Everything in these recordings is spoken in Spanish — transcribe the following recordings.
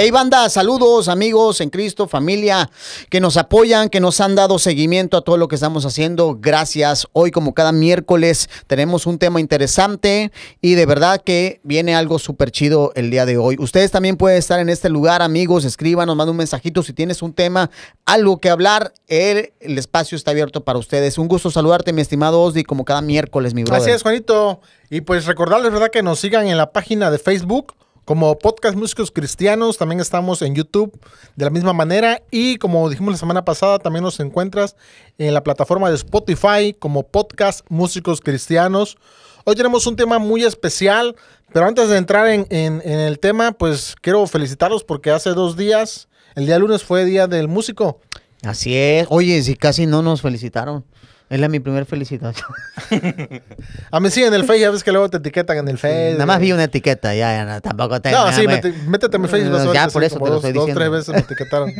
Hey banda, saludos amigos en Cristo, familia, que nos apoyan, que nos han dado seguimiento a todo lo que estamos haciendo. Gracias. Hoy como cada miércoles tenemos un tema interesante y de verdad que viene algo súper chido el día de hoy. Ustedes también pueden estar en este lugar, amigos, escríbanos, manden un mensajito si tienes un tema, algo que hablar. El, espacio está abierto para ustedes. Un gusto saludarte, mi estimado Osdi, como cada miércoles, mi brother. Gracias Juanito. Y pues recordarles, ¿verdad? Que nos sigan en la página de Facebook como Podcast Músicos Cristianos, también estamos en YouTube de la misma manera. Y como dijimos la semana pasada, también nos encuentras en la plataforma de Spotify como Podcast Músicos Cristianos. Hoy tenemos un tema muy especial, pero antes de entrar en, el tema, pues quiero felicitarlos porque hace dos días, el día lunes fue Día del Músico. Así es. Oye, si casi no nos felicitaron. Es la mi primer felicitación. a mí sí, en el Face, ya ves que luego te etiquetan en el Face. Nada más vi una etiqueta, ya, ya tampoco te. No, sí, métete en mi Face. ya, por eso te dos, tres veces me etiquetaron.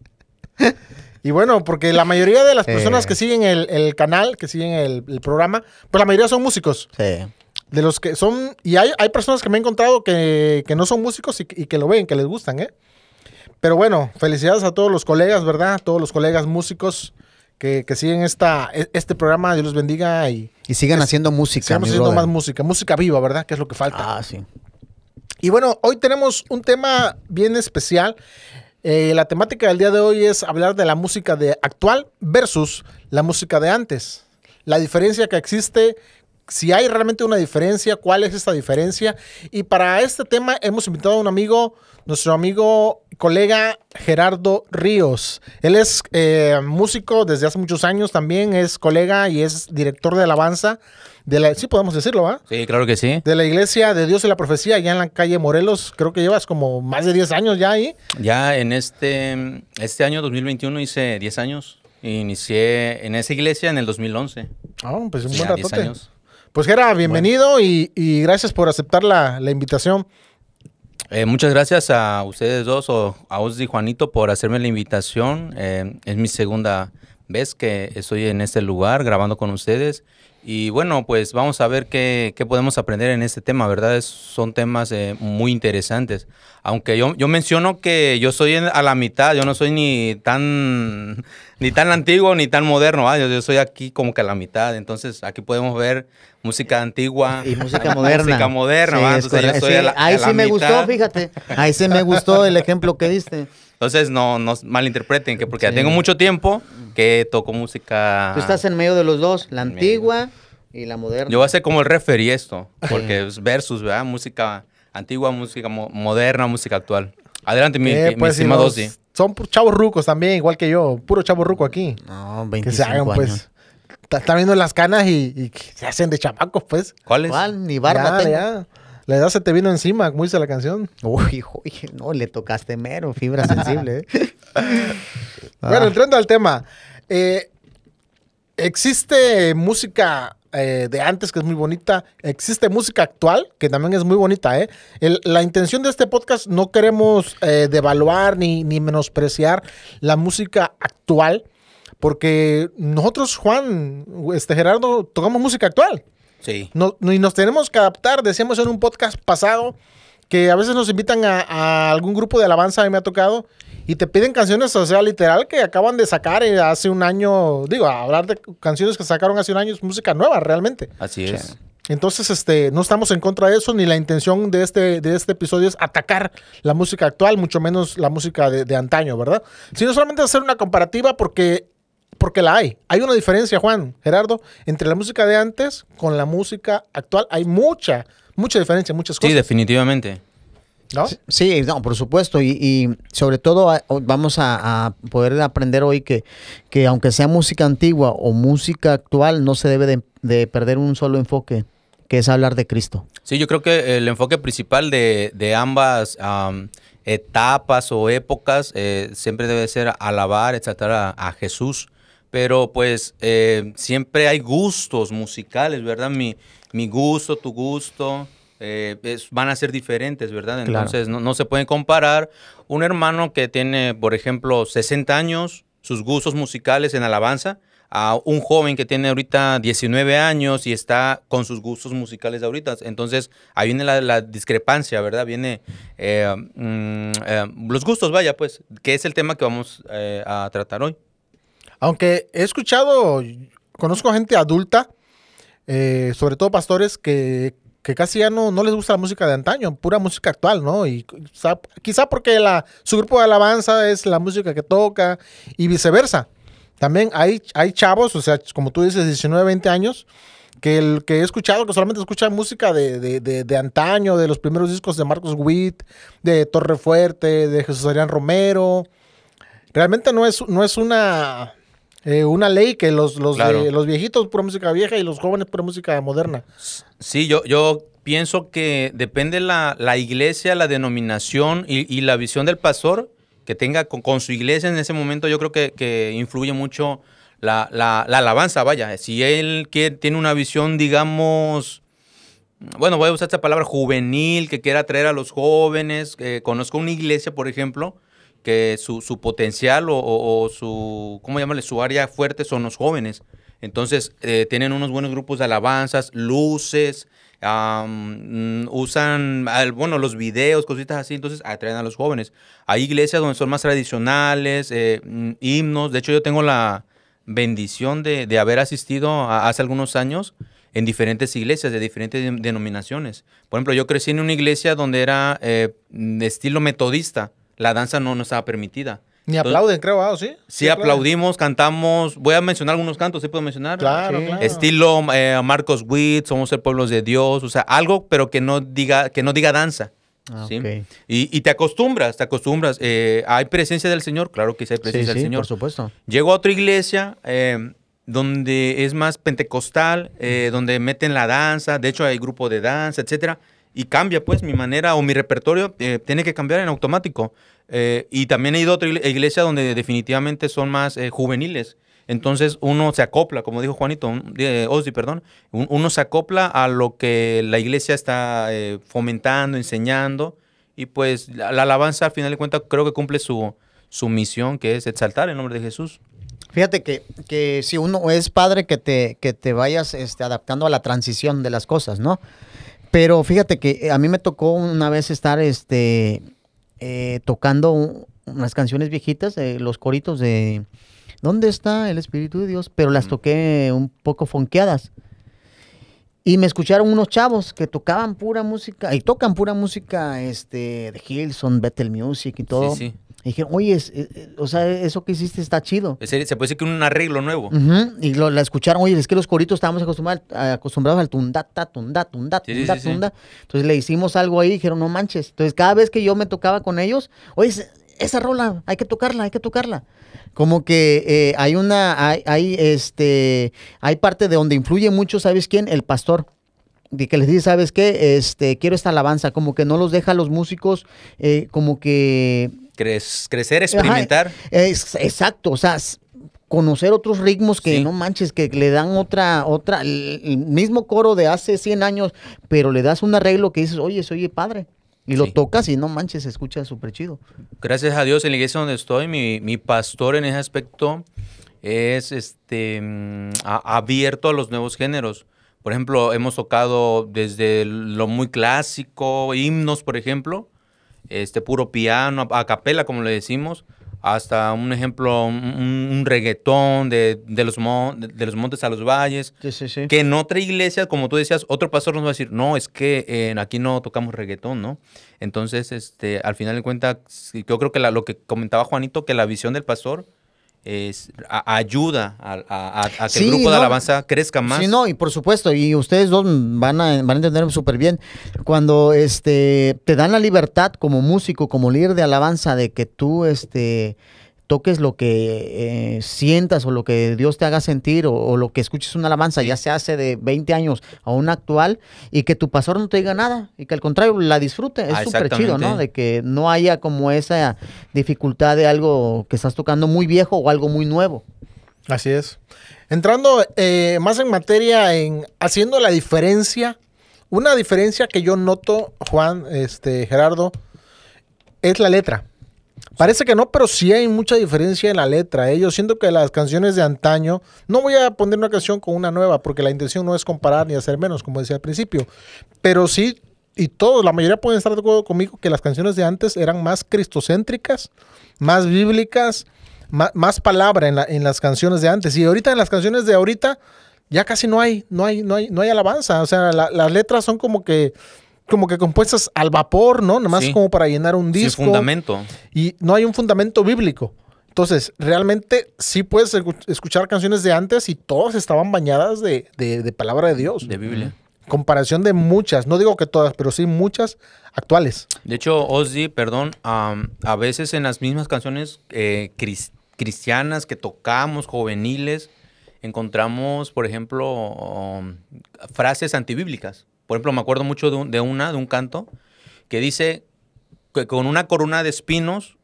y bueno, porque la mayoría de las personas que siguen el, canal, que siguen el, programa, pues la mayoría son músicos. Sí. De los que son. Y hay, personas que me he encontrado que, no son músicos y, y que lo ven, que les gustan, ¿eh? Pero bueno, felicidades a todos los colegas, ¿verdad? A todos los colegas músicos que, siguen e, este programa. Dios los bendiga y... sigan haciendo música. Sigamos haciendo más música. Música viva, ¿verdad? Que es lo que falta. Ah, sí. Y bueno, hoy tenemos un tema bien especial. Eh, la temática del día de hoy es hablar de la música de actual versus la música de antes. La diferencia que existe, si hay realmente una diferencia, cuál es esta diferencia. Y para este tema hemos invitado a un amigo, nuestro amigo colega Gerardo Ríos. Él es eh, músico desde hace muchos años también, es colega y es director de alabanza de la, sí podemos decirlo, ¿va? Sí, claro que sí. De la iglesia de Dios y la profecía, allá en la calle Morelos, creo que llevas como más de 10 años ya ahí. Ya en este, este año 2021 hice 10 años. Inicié en esa iglesia en el 2011. Ah, pues un buen Pues Gerardo, bienvenido y, gracias por aceptar la invitación. Eh, muchas gracias a ustedes dos, o a Ozzy y Juanito, por hacerme la invitación. Eh, es mi segunda vez que estoy en este lugar grabando con ustedes. Y bueno, pues vamos a ver qué, podemos aprender en este tema, ¿verdad? son temas eh, muy interesantes. Aunque yo, yo menciono que yo soy a la mitad, yo no soy ni tan, ni tan antiguo ni tan moderno, ¿vale? yo, soy aquí como que a la mitad. Entonces aquí podemos ver música antigua y música moderna. moderna, ahí sí me gustó, fíjate. Ahí sí me gustó el ejemplo que diste. Entonces, no, no malinterpreten, que porque ya tengo mucho tiempo que toco música. Tú estás en medio de los dos, la antigua y la moderna. Yo voy a ser como el referí esto, porque es versus, ¿verdad? Música antigua, música moderna, música actual. Adelante, mi, encima eh, mi, pues, Son chavos rucos también, igual que yo. Puro chavo ruco aquí. No, 25 Que se hagan, pues. Están viendo las canas y, se hacen de chamacos, pues. ¿Cuáles? Ni barba Ya. La edad se te vino encima, dice la canción. Uy, uy, no, le tocaste mero, fibra sensible. ¿eh? bueno, entrando al tema. Eh, existe música eh, de antes que es muy bonita, existe música actual que también es muy bonita. ¿eh? la intención de este podcast no queremos devaluar ni, ni, menospreciar la música actual, porque nosotros, Juan, este Gerardo, tocamos música actual. No, y nos tenemos que adaptar. Decíamos en un podcast pasado que a veces nos invitan a, algún grupo de alabanza, a me ha tocado, y te piden canciones, o sea, literal, que acaban de sacar eh, hace un año, digo, hablar de canciones que sacaron hace un año, es música nueva realmente. Así es. entonces, este, no estamos en contra de eso, ni la intención de este, de este episodio es atacar la música actual, mucho menos la música de, de antaño, ¿verdad? Sino solamente hacer una comparativa porque porque la hay. Hay una diferencia, Juan, Gerardo, entre la música de antes con la música actual. Hay mucha, mucha diferencia, muchas cosas. Sí, definitivamente. Sí, por supuesto. Y, sobre todo vamos a, poder aprender hoy que, que aunque sea música antigua o música actual, no se debe de, perder un solo enfoque, que es hablar de Cristo. Sí, yo creo que el enfoque principal de, ambas etapas o épocas eh, siempre debe ser alabar, exaltar a Jesús pero pues eh, siempre hay gustos musicales, ¿verdad? Mi, mi gusto, tu gusto, eh, van a ser diferentes, ¿verdad? Entonces no, se pueden comparar un hermano que tiene, por ejemplo, 60 años, sus gustos musicales en alabanza, a un joven que tiene ahorita 19 años y está con sus gustos musicales ahorita. Entonces ahí viene la, discrepancia, ¿verdad? Viene eh, mm, los gustos, vaya, pues, que es el tema que vamos a tratar hoy. Aunque he escuchado, conozco gente adulta, eh, sobre todo pastores, que, casi ya no, no, les gusta la música de antaño, pura música actual, ¿no? Y quizá, porque su grupo de alabanza es la música que toca y viceversa. También hay, hay chavos, o sea, como tú dices, 19, 20 años, que el que he escuchado, que solamente escucha música de, antaño, de los primeros discos de Marcos Witt, de Torre Fuerte, de Jesús Adrián Romero. Realmente no es, no es una eh, una ley que los, los, viejitos pura música vieja y los jóvenes pura música moderna. Sí, yo, yo pienso que depende la, la iglesia, la denominación y, la visión del pastor que tenga con, su iglesia en ese momento, yo creo que, influye mucho la, la, la, alabanza, vaya. Si él tiene una visión, digamos, bueno, voy a usar esta palabra juvenil, que quiera atraer a los jóvenes, que eh, conozco una iglesia, por ejemplo, que su, potencial o, su, ¿cómo llamarle? Su área fuerte son los jóvenes. Entonces, eh, tienen unos buenos grupos de alabanzas, luces, mm, usan, bueno, los videos, cositas así, entonces atraen a los jóvenes. Hay iglesias donde son más tradicionales, eh, mm, himnos, de hecho yo tengo la bendición de, haber asistido hace algunos años en diferentes iglesias de diferentes denominaciones. Por ejemplo, yo crecí en una iglesia donde era eh, de estilo metodista la danza no, nos estaba permitida. Ni aplauden, creo, ¿ah? ¿sí? Sí, aplaudimos, cantamos. Voy a mencionar algunos cantos, ¿sí puedo mencionar? Claro, claro. Estilo eh, Marcos Witt, Somos el Pueblo de Dios, o sea, algo, pero que no diga, que no diga danza. Ah, ¿sí? y, te acostumbras, te acostumbras. Eh, ¿Hay presencia del Señor? Claro que sí hay presencia del Señor. por supuesto. Llego a otra iglesia eh, donde es más pentecostal, donde meten la danza, de hecho hay grupo de danza, etcétera y cambia pues mi manera o mi repertorio eh, tiene que cambiar en automático. Eh, y también he ido a otra iglesia donde definitivamente son más eh, juveniles. Entonces uno se acopla, como dijo Juanito, Ozzy, perdón, uno se acopla a lo que la iglesia está fomentando, enseñando. Y pues la, alabanza al final de cuentas creo que cumple su, su misión, que es exaltar el nombre de Jesús. Fíjate que, que, si uno es padre, que te, que te vayas este, adaptando a la transición de las cosas, ¿no? Pero fíjate que eh, a mí me tocó una vez estar este, eh, tocando unas canciones viejitas, los coritos de ¿Dónde está el Espíritu de Dios? Pero las toqué un poco fonqueadas. Y me escucharon unos chavos que tocaban pura música, y tocan pura música este, de Hilson, Battle Music y todo. Sí, sí. Y dijeron, oye, eh, eh, o sea, eso que hiciste está chido. se puede decir que un arreglo nuevo. Y lo, la escucharon, oye, es que los coritos estábamos acostumbrados, acostumbrados al tunda, tunda, tunda, tunda, tunda. Entonces le hicimos algo ahí y dijeron, no manches. Entonces cada vez que yo me tocaba con ellos, oye, esa rola, hay que tocarla, hay que tocarla. Como que eh, hay una, hay, este, hay parte de donde influye mucho, ¿sabes quién? El pastor de que les dice, ¿sabes qué? Este, quiero esta alabanza, como que no los deja los músicos, como que crecer, experimentar. exacto, o sea, conocer otros ritmos que no manches, que le dan otra, otra, el mismo coro de hace 100 años, pero le das un arreglo que dices, oye, oye, padre. Y lo tocas y no manches, se escucha súper chido. Gracias a Dios en la iglesia donde estoy, mi, mi pastor en ese aspecto es este mm, abierto a los nuevos géneros. Por ejemplo, hemos tocado desde lo muy clásico, himnos, por ejemplo, este puro piano, a capela, como le decimos, hasta un ejemplo, un, reggaetón de, de los de, los montes a los valles. Que en otra iglesia, como tú decías, otro pastor nos va a decir, no, es que aquí no tocamos reggaetón, ¿no? Entonces, este, al final de cuentas, yo creo que lo que comentaba Juanito, que la visión del pastor es, ayuda a, que el grupo de alabanza crezca más. Sí, no, y por supuesto, y ustedes dos van a, van a entender súper bien, cuando este, te dan la libertad como músico, como líder de alabanza, de que tú este, toques lo que eh, sientas o lo que Dios te haga sentir o, lo que escuches una alabanza, ya se hace de 20 años a una actual, y que tu pastor no te diga nada y que al contrario la disfrute. Es ah, súper chido, ¿no? De que no haya como esa dificultad de algo que estás tocando muy viejo o algo muy nuevo. Así es. Entrando eh, más en materia, en haciendo la diferencia, una diferencia que yo noto, Juan, este, Gerardo, es la letra. Parece que no, pero sí hay mucha diferencia en la letra. ¿eh? Yo siento que las canciones de antaño, no voy a poner una canción con una nueva, porque la intención no es comparar ni hacer menos, como decía al principio, pero sí, y todos, la mayoría pueden estar de acuerdo conmigo que las canciones de antes eran más cristocéntricas, más bíblicas, más, palabra en, las canciones de antes. Y ahorita en las canciones de ahorita ya casi no hay, no hay, no hay, no hay alabanza. O sea, las letras son como que como que compuestas al vapor, ¿no? Nada más como para llenar un disco. fundamento. Y no hay un fundamento bíblico. Entonces, realmente sí puedes escuchar canciones de antes y todas estaban bañadas de, de, palabra de Dios. De Biblia. Comparación de muchas, no digo que todas, pero sí muchas actuales. De hecho, Ozzy, perdón, a veces en las mismas canciones eh, cristianas que tocamos, juveniles, encontramos, por ejemplo, um, frases antibíblicas. Por ejemplo, me acuerdo mucho de, una, de un canto, que dice que con una corona de espinos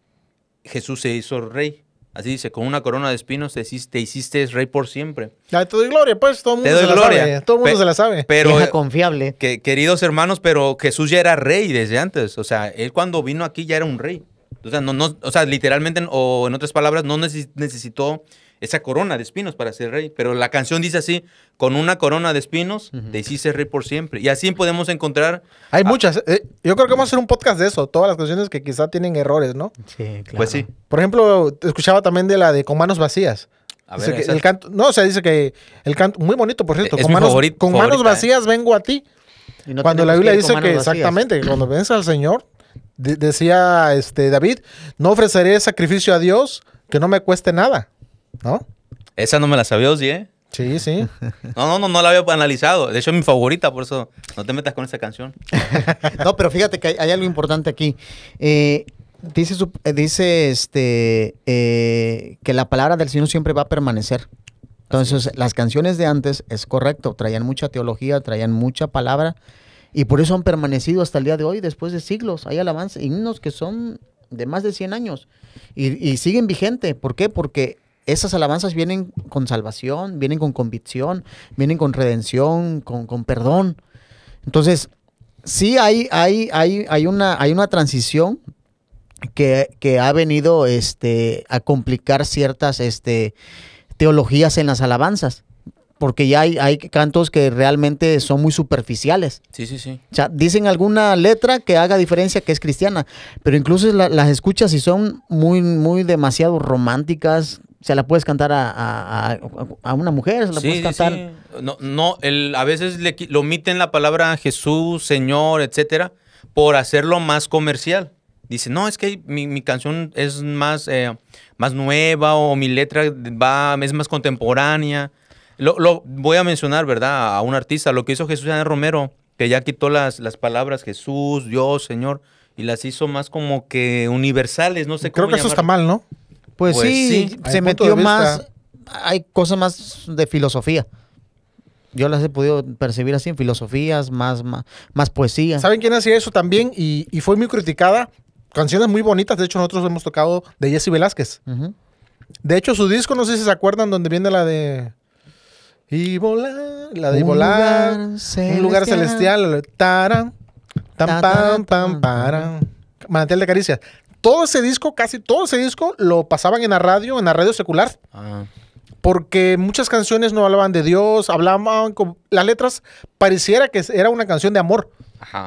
Jesús se hizo rey. Así dice, con una corona de espinos te hiciste, rey por siempre. te doy gloria, pues, todo el mundo, se, La sabe, todo mundo se la sabe. Pero, confiable. Que, queridos hermanos, pero Jesús ya era rey desde antes. O sea, él cuando vino aquí ya era un rey. O sea, literalmente, o en otras palabras, no necesitó esa corona de espinos para ser rey. Pero la canción dice así, con una corona de espinos, decís ser te rey por siempre. Y así podemos encontrar... Hay muchas. Eh, yo creo que vamos a hacer un podcast de eso, todas las canciones que quizá tienen errores, ¿no? Sí, claro. Pues sí. Por ejemplo, escuchaba también de la de Con manos vacías. A ver, el canto, no, o sea, dice que el canto, muy bonito, por cierto, con, manos, con manos ¿eh? vacías vengo a ti. cuando la Biblia dice que exactamente, cuando vences al Señor, decía este David, no ofreceré sacrificio a Dios que no me cueste nada. ¿No? Esa no me la sabía, ¿eh? sí, Sí, sí. No, no, no, no la había analizado. De hecho, es mi favorita, por eso no te metas con esa canción. no, pero fíjate que hay, algo importante aquí. Eh, dice eh, dice este, que la palabra del Señor siempre va a permanecer. Entonces, las canciones de antes, es correcto, traían mucha teología, traían mucha palabra, y por eso han permanecido hasta el día de hoy, después de siglos. Hay alabanzas, himnos que son de más de 100 años y, y siguen vigente. ¿Por qué? Porque esas alabanzas vienen con salvación, vienen con convicción, vienen con redención, con, perdón. Entonces, sí hay, hay, hay, hay, una, hay una transición que, ha venido este, a complicar ciertas este, teologías en las alabanzas. Porque ya hay, cantos que realmente son muy superficiales. Sí, sí, sí. O sea, dicen alguna letra que haga diferencia que es cristiana, pero incluso las escuchas y son muy, muy demasiado románticas, se la puedes cantar a, a, una mujer, se la puedes cantar. Sí. No, no el, a veces le, omiten la palabra Jesús, Señor, etcétera, por hacerlo más comercial. Dice, no, es que mi, mi canción es más, eh, más nueva o mi letra va, es más contemporánea. Lo, lo, voy a mencionar, ¿verdad? A un artista, lo que hizo Jesús Ana Romero, que ya quitó las, las palabras Jesús, Dios, Señor, y las hizo más como que universales, no sé Creo Creo que eso está mal, ¿no? Pues, pues, sí, se metió más, hay cosas más de filosofía. Yo las he podido percibir así en filosofías, más, más, poesía. ¿Saben quién hacía eso también? Y, fue muy criticada. Canciones muy bonitas, de hecho nosotros hemos tocado de Jesse Velázquez. De hecho su disco, no sé si se acuerdan, donde viene la de... Y volar, la de y volar, un lugar celestial, Tarán. tan, pam, pam, para, Manantial de caricias todo ese disco, casi todo ese disco, lo pasaban en la radio, en la radio secular. Ah. Porque muchas canciones no hablaban de Dios, hablaban con las letras, pareciera que era una canción de amor.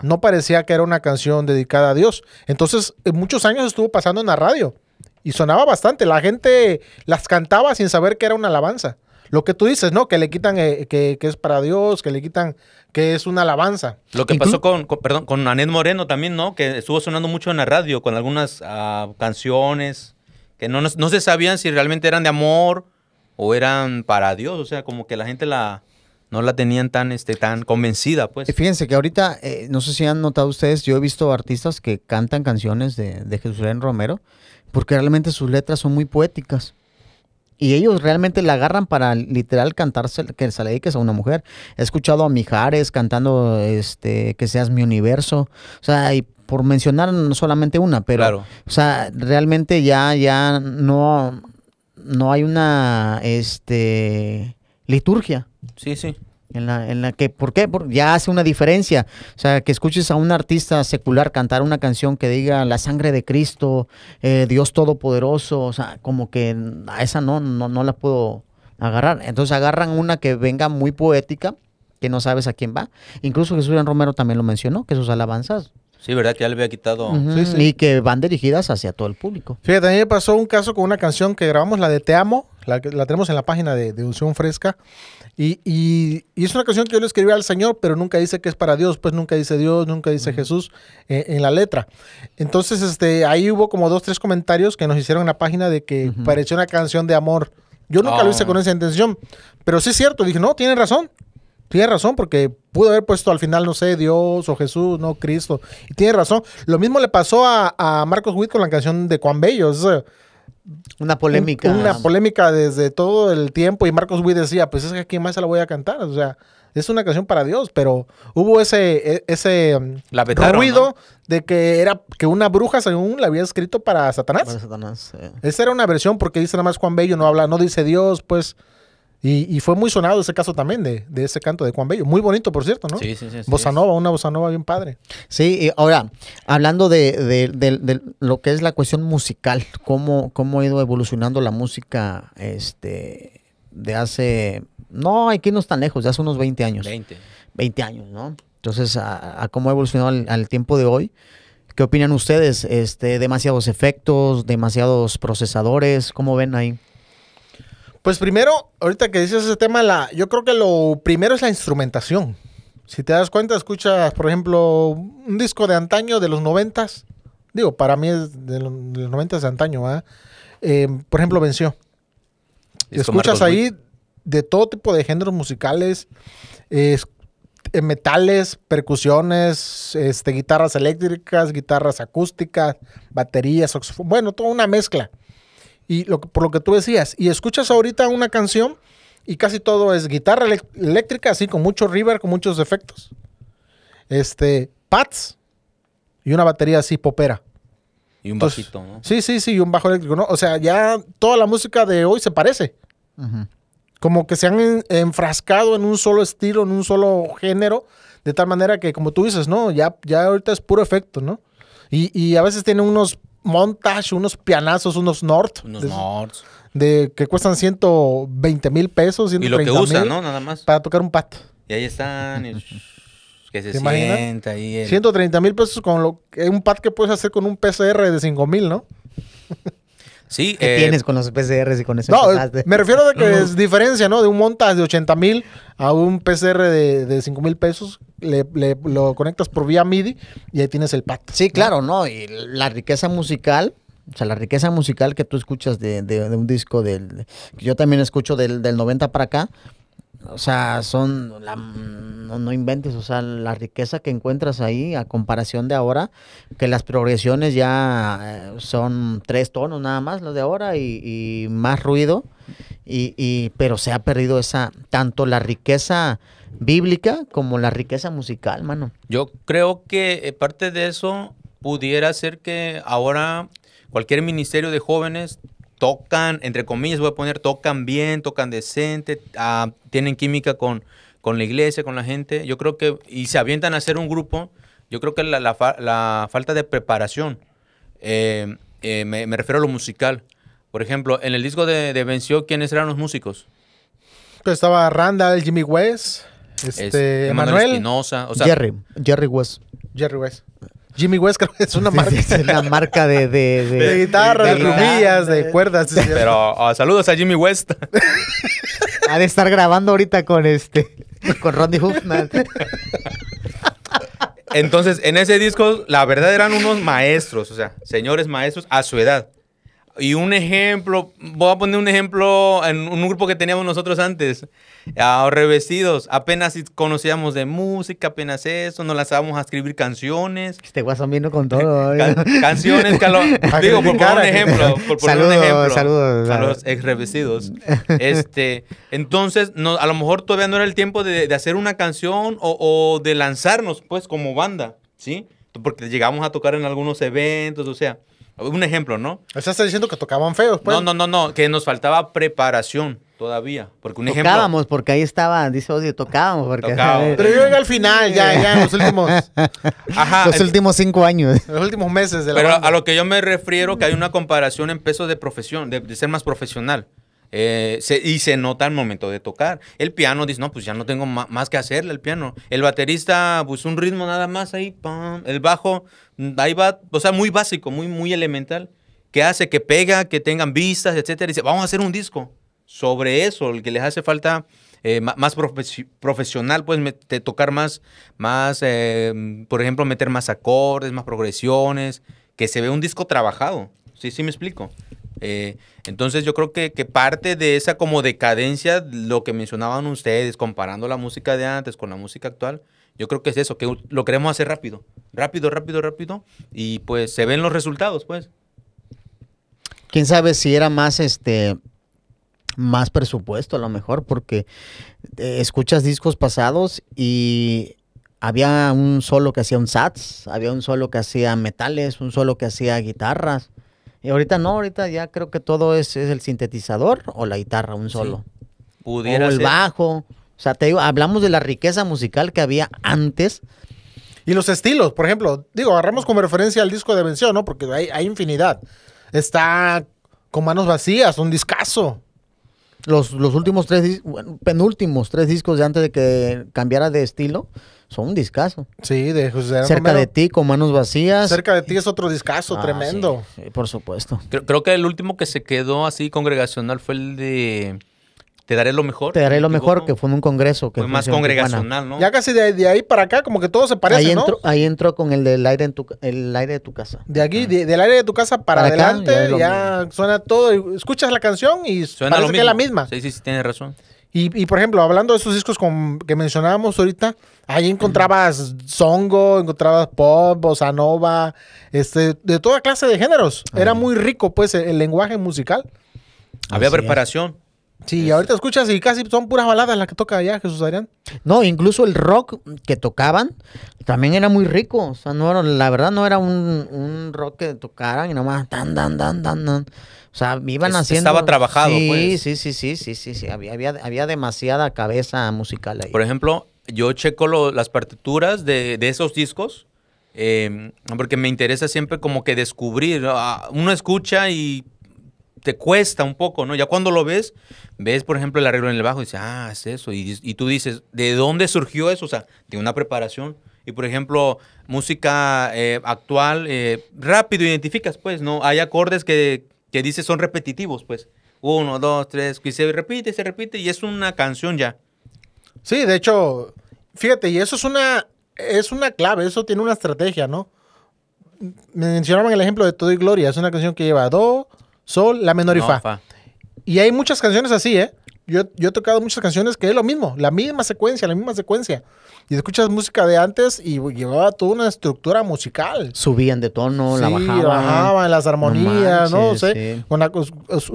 No parecía que era una canción dedicada a Dios. Entonces, en muchos años estuvo pasando en la radio y sonaba bastante. La gente las cantaba sin saber que era una alabanza. Lo que tú dices, ¿no? Que le quitan, eh, que, que es para Dios, que le quitan que es una alabanza. Lo que pasó con, perdón, con Anet Moreno también, ¿no? Que estuvo sonando mucho en la radio con algunas ah, canciones que no, no, se sabían si realmente eran de amor o eran para Dios. O sea, como que la gente la no la tenían tan, este, tan convencida, pues. Fíjense que ahorita, eh, no sé si han notado ustedes, yo he visto artistas que cantan canciones de, de Jesús Romero, porque realmente sus letras son muy poéticas. Y ellos realmente la agarran para literal cantarse que se le dediques a una mujer. He escuchado a Mijares cantando este que seas mi universo. O sea, y por mencionar no solamente una, pero sea, realmente ya ya no no hay una este liturgia. Sí, sí en la, en la que, ¿por qué? Porque ya hace una diferencia. O sea, que escuches a un artista secular cantar una canción que diga la sangre de Cristo, eh, Dios Todopoderoso, o sea, como que a esa no, no, no la puedo agarrar. Entonces agarran una que venga muy poética, que no sabes a quién va. Incluso Jesús Romero también lo mencionó, que sus alabanzas Sí, ¿verdad? Que ya le había quitado. Y que van dirigidas hacia todo el público. Fíjate, también me pasó un caso con una canción que grabamos, la de Te Amo, la, tenemos en la página de, Unción Fresca. Y, es una canción que yo le escribí al Señor, pero nunca dice que es para Dios, pues nunca dice Dios, nunca dice Jesús eh, en la letra. Entonces, este, ahí hubo como dos, tres comentarios que nos hicieron en la página de que pareció una canción de amor. Yo nunca lo hice ah. con esa intención, pero sí es cierto, dije, no, tiene razón. Tiene razón, porque pudo haber puesto al final, no sé, Dios o Jesús, no Cristo. Y tiene razón. Lo mismo le pasó a, Marcos Witt con la canción de Juan Bello. Una polémica. una polémica desde todo el tiempo. Y Marcos Witt decía, pues es que aquí más se la voy a cantar. O sea, es una canción para Dios, pero hubo ese, e, ese mm, ruido de que era que una bruja según la había escrito para Satanás. Esa era una versión porque dice nada más Juan Bello, no habla, no dice Dios, pues y, fue muy sonado ese caso también de, ese canto de Juan Bello. Muy bonito, por cierto, ¿no? Sí, sí, sí. Bossa Nova, una Bossa Nova bien padre. Sí, y ahora, hablando de, lo que es la cuestión musical, cómo, cómo ha ido evolucionando la música este, de hace. No, aquí no es tan lejos, de hace unos 20 años. 20. 20 años, ¿no? Entonces, a, cómo ha evolucionado al, tiempo de hoy. ¿Qué opinan ustedes? Este, demasiados efectos, demasiados procesadores, ¿cómo ven ahí? Pues primero, ahorita que dices ese tema, la, yo creo que lo primero es la instrumentación. Si te das cuenta, escuchas, por ejemplo, un disco de antaño de los noventas. Digo, para mí es de los, noventas de antaño, eh, por ejemplo, venció. Escuchas ahí de todo tipo de géneros musicales, eh, metales, percusiones, este, guitarras eléctricas, guitarras acústicas, baterías, bueno, toda una mezcla. Y por lo que tú decías, y escuchas ahorita una canción y casi todo es guitarra eléctrica, así con mucho river, con muchos efectos. Este, pads y una batería así popera. Y un bajito, ¿no? Sí, sí, sí, y un bajo eléctrico, ¿no? O sea, ya toda la música de hoy se parece. Como que se han enfrascado en un solo estilo, en un solo género, de tal manera que, como tú dices, ¿no? Ya, ya ahorita es puro efecto, ¿no? y a veces tiene unos montaje, unos pianazos, unos North. Unos de, de, que cuestan 120 mil pesos, Y lo que usa, ¿no? Nada más. Para tocar un pat. Y ahí están. Que se sienta ahí. El... 130 mil pesos con lo, eh, un pad que puedes hacer con un PCR de 5 mil, ¿no? Sí, ¿Qué eh, tienes con los PCRs y con eso? No, me refiero a que es diferencia, ¿no? De un montaje de 80 mil a un PCR de, 5 mil pesos, lo conectas por vía MIDI y ahí tienes el pacto. Sí, claro, ¿no? Y la riqueza musical, o sea, la riqueza musical que tú escuchas de, un disco del, que yo también escucho del, del 90 para acá, o sea, son, no, inventes, o sea, la riqueza que encuentras ahí a comparación de ahora, que las progresiones ya eh, son tres tonos nada más, los de ahora, y, y más ruido, y, y, pero se ha perdido esa, tanto la riqueza bíblica como la riqueza musical, mano. Yo creo que eh, parte de eso pudiera ser que ahora cualquier ministerio de jóvenes tocan, entre comillas voy a poner, tocan bien, tocan decente, ah, tienen química con, con la iglesia, con la gente. Yo creo que, y se avientan a hacer un grupo, yo creo que la, falta de preparación, eh, eh, me, refiero a lo musical. Por ejemplo, en el disco de, de Venció, ¿quiénes eran los músicos? Pues estaba Randall, Jimmy West, este, Emanuel Espinosa, Jerry, Jerry West. Jerry West. Jimmy West creo que es una marca. es marca de, de, de, guitarras, de, de cuerdas. Pero ah, saludos a Jimmy West. Ha de estar grabando ahorita con este, con Ronnie Entonces, en ese disco, la verdad eran unos maestros, o sea, señores maestros a su edad. Y un ejemplo, voy a poner un ejemplo en un grupo que teníamos nosotros antes, a revestidos. Apenas conocíamos de música, apenas eso, nos lanzábamos a escribir canciones. Este guasón vino con todo. ¿eh? canciones digo, por poner un ejemplo. Por saludos, saludos. ex revestidos. Este, entonces, no, a lo mejor todavía no era el tiempo de, hacer una canción o, o de lanzarnos, pues, como banda, ¿sí? Porque llegamos a tocar en algunos eventos, o sea. Un ejemplo, ¿no? estás diciendo que tocaban feos, pues. No, no, no, no, que nos faltaba preparación todavía. Porque Tocábamos, porque ahí estaba, dice Odio, tocábamos. Porque... Pero yo llegué al final, ya, ya, en los últimos. cinco años. Los últimos meses de la Pero a lo que yo me refiero, que hay una comparación en peso de profesión, de ser más profesional. Eh, se, y se nota al momento de tocar. El piano dice, no, pues ya no tengo más que hacerle al piano. El baterista, pues un ritmo nada más ahí, El bajo, mm, ahí va, o sea, muy básico, muy, muy elemental. Que hace que pega, que tengan vistas, etcétera. dice, vamos a hacer un disco sobre eso, el que les hace falta eh, más profesional, pues tocar más, más eh, por ejemplo, meter más acordes, más progresiones, que se ve un disco trabajado. Sí, sí me explico. Eh, entonces yo creo que, parte de esa como decadencia, lo que mencionaban ustedes, comparando la música de antes con la música actual, yo creo que es eso, que lo queremos hacer rápido, rápido, rápido, rápido, y pues se ven los resultados, pues. Quién sabe si era más este más presupuesto a lo mejor, porque eh, escuchas discos pasados y había un solo que hacía un sats, había un solo que hacía metales, un solo que hacía guitarras. Y ahorita no, ahorita ya creo que todo es, es el sintetizador o la guitarra, un solo. Pudiera o el bajo. O sea, te digo, hablamos de la riqueza musical que había antes. Y los estilos, por ejemplo, digo, agarramos como referencia al disco de Vención, ¿no? Porque hay, infinidad. Está con manos vacías, un discazo. Los, los últimos tres, bueno, penúltimos tres discos de antes de que cambiara de estilo, son un discazo. Sí, de José Cerca de ti, con manos vacías. Cerca de ti es otro discazo, ah, tremendo. por supuesto. Creo, que el último que se quedó así congregacional fue el de Te daré lo mejor. Te daré lo mejor, que fue en un congreso. Que fue más congregacional, ¿no? Ya casi de, ahí para acá, como que todo se parece, ahí entró con el del aire, en tu, el aire de tu casa. De aquí, ah. del aire de tu casa para, adelante, ya, suena todo. Escuchas la canción y suena lo que es la misma. Sí, sí, sí, tienes razón. Y, por ejemplo, hablando de esos discos que mencionábamos ahorita, ahí encontrabas zongo, encontrabas pop, bossa este, de toda clase de géneros. Era muy rico, pues, e, el, lenguaje musical. Había preparación. Sí, ahorita escuchas y casi son puras baladas las que toca allá Jesús Adrián. No, incluso el rock que tocaban también era muy rico. O sea, no era, la verdad no era un, rock que tocaran y nomás tan, dan, dan, dan, dan. O sea, iban haciendo. Estaba trabajado, sí, pues. Sí, sí, sí, sí, sí, sí. Había, había, demasiada cabeza musical ahí. Por ejemplo, yo checo las partituras de, de esos discos. Em, porque me interesa siempre como que descubrir. Ah, uno escucha y te cuesta un poco, ¿no? Ya cuando lo ves, ves, por ejemplo, el arreglo en el bajo y dices, ah, es eso. Y, tú dices, ¿de dónde surgió eso? O sea, de una preparación. Y, por ejemplo, música eh, actual, eh, rápido identificas, pues, ¿no? Hay acordes que, que dice son repetitivos, pues. Uno, dos, tres, y se repite, se repite, y es una canción ya. Sí, de hecho, fíjate, y eso es una, es una clave, eso tiene una estrategia, ¿no? Mencionaban el ejemplo de Todo y Gloria, es una canción que lleva do, sol, la menor y fa. Y hay muchas canciones así, ¿eh? yo, he tocado muchas canciones que es lo mismo, la misma secuencia, la misma secuencia. Y escuchas música de antes y llevaba toda una estructura musical. Subían de tono, la bajaban. las armonías, ¿no? sé.